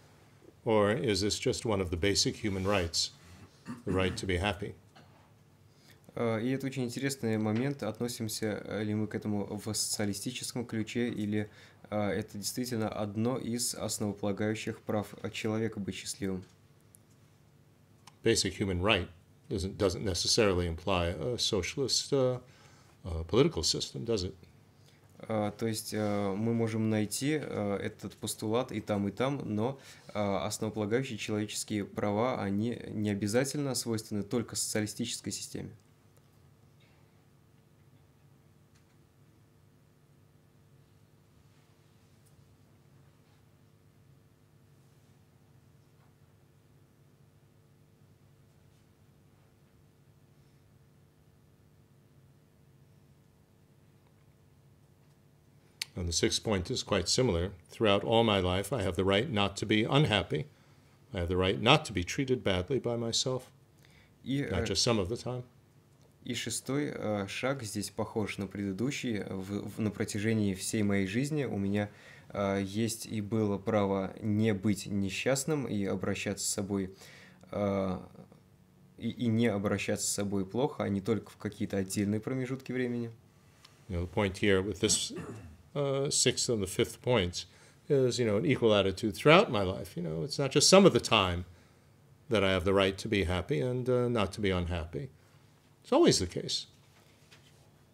Or is this just one of the basic human rights, the right to be happy? Э, и это очень интересный момент, относимся э, ли мы к этому в социалистическом ключе, или э, это действительно одно из основополагающих прав человека быть счастливым. Basic human right doesn't, doesn't necessarily imply a socialist uh, uh, political system, does it? А, то есть э, мы можем найти э, этот постулат и там, и там, но э, основополагающие человеческие права, они не обязательно свойственны только социалистической системе. And the sixth point is quite similar. Throughout all my life, I have the right not to be unhappy. I have the right not to be treated badly by myself. И, not э, just some of the time. И шестой э, шаг здесь похож на предыдущий. В, в, на протяжении всей моей жизни у меня э, есть и было право не быть несчастным и обращаться с собой э, и, и не обращаться с собой плохо, а не только в какие-то отдельные промежутки времени. You know, the point here with this Uh, sixth and the fifth points is, you know, an equal attitude throughout my life. You know, it's not just some of the time that I have the right to be happy and uh, not to be unhappy. It's always the case.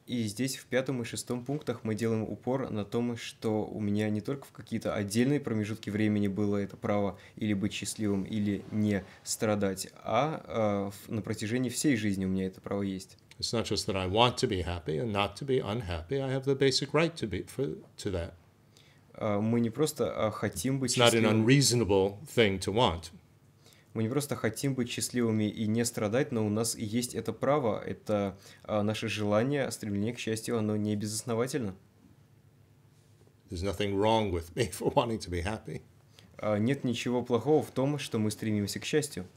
И здесь в пятом и шестом пунктах мы делаем упор на том, что у меня не только в какие-то отдельные промежутки времени было это право или быть счастливым, или не страдать, а э, на протяжении всей жизни у меня это право есть. It's not just that I want to be happy and not to be unhappy. I have the basic right to be for, to that. Э, мы не просто а, хотим быть It's счастливым. Not an unreasonable thing to want. Мы не просто хотим быть счастливыми и не страдать, но у нас и есть это право, это а, наше желание, стремление к счастью, оно не безосновательно. There's nothing wrong with me for wanting to be happy. А, нет ничего плохого в том, что мы стремимся к счастью.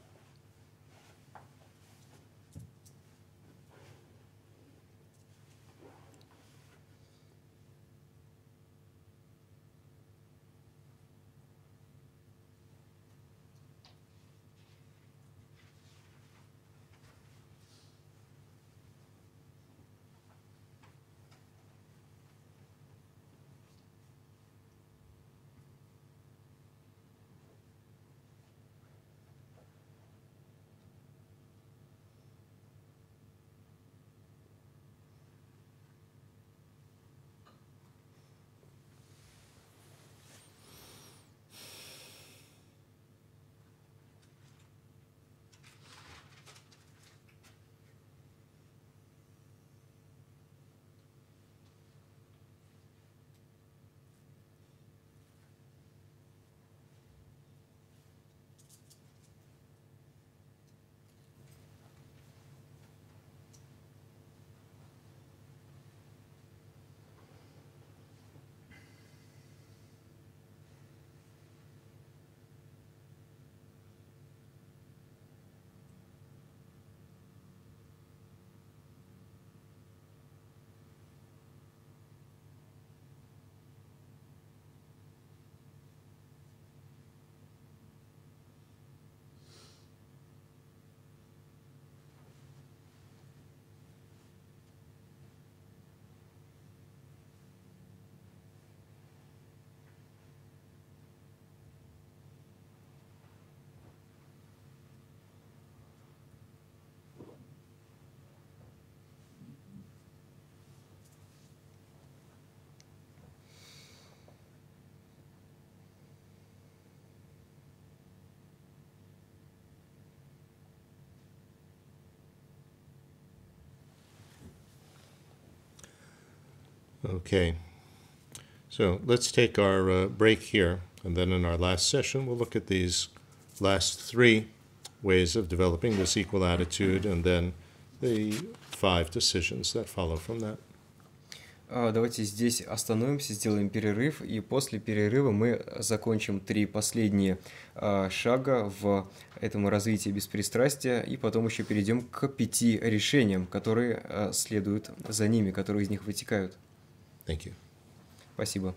Okay, so let's take our uh, break here, and then in our last session, we'll look at these last three ways of developing this equal attitude and then the five decisions that follow from that. А, давайте здесь остановимся, сделаем перерыв, и после перерыва мы закончим три последние а, шага в этом развитии беспристрастия, и потом еще перейдем к пяти решениям, которые а, следуют за ними, которые из них вытекают. Thank you. Спасибо.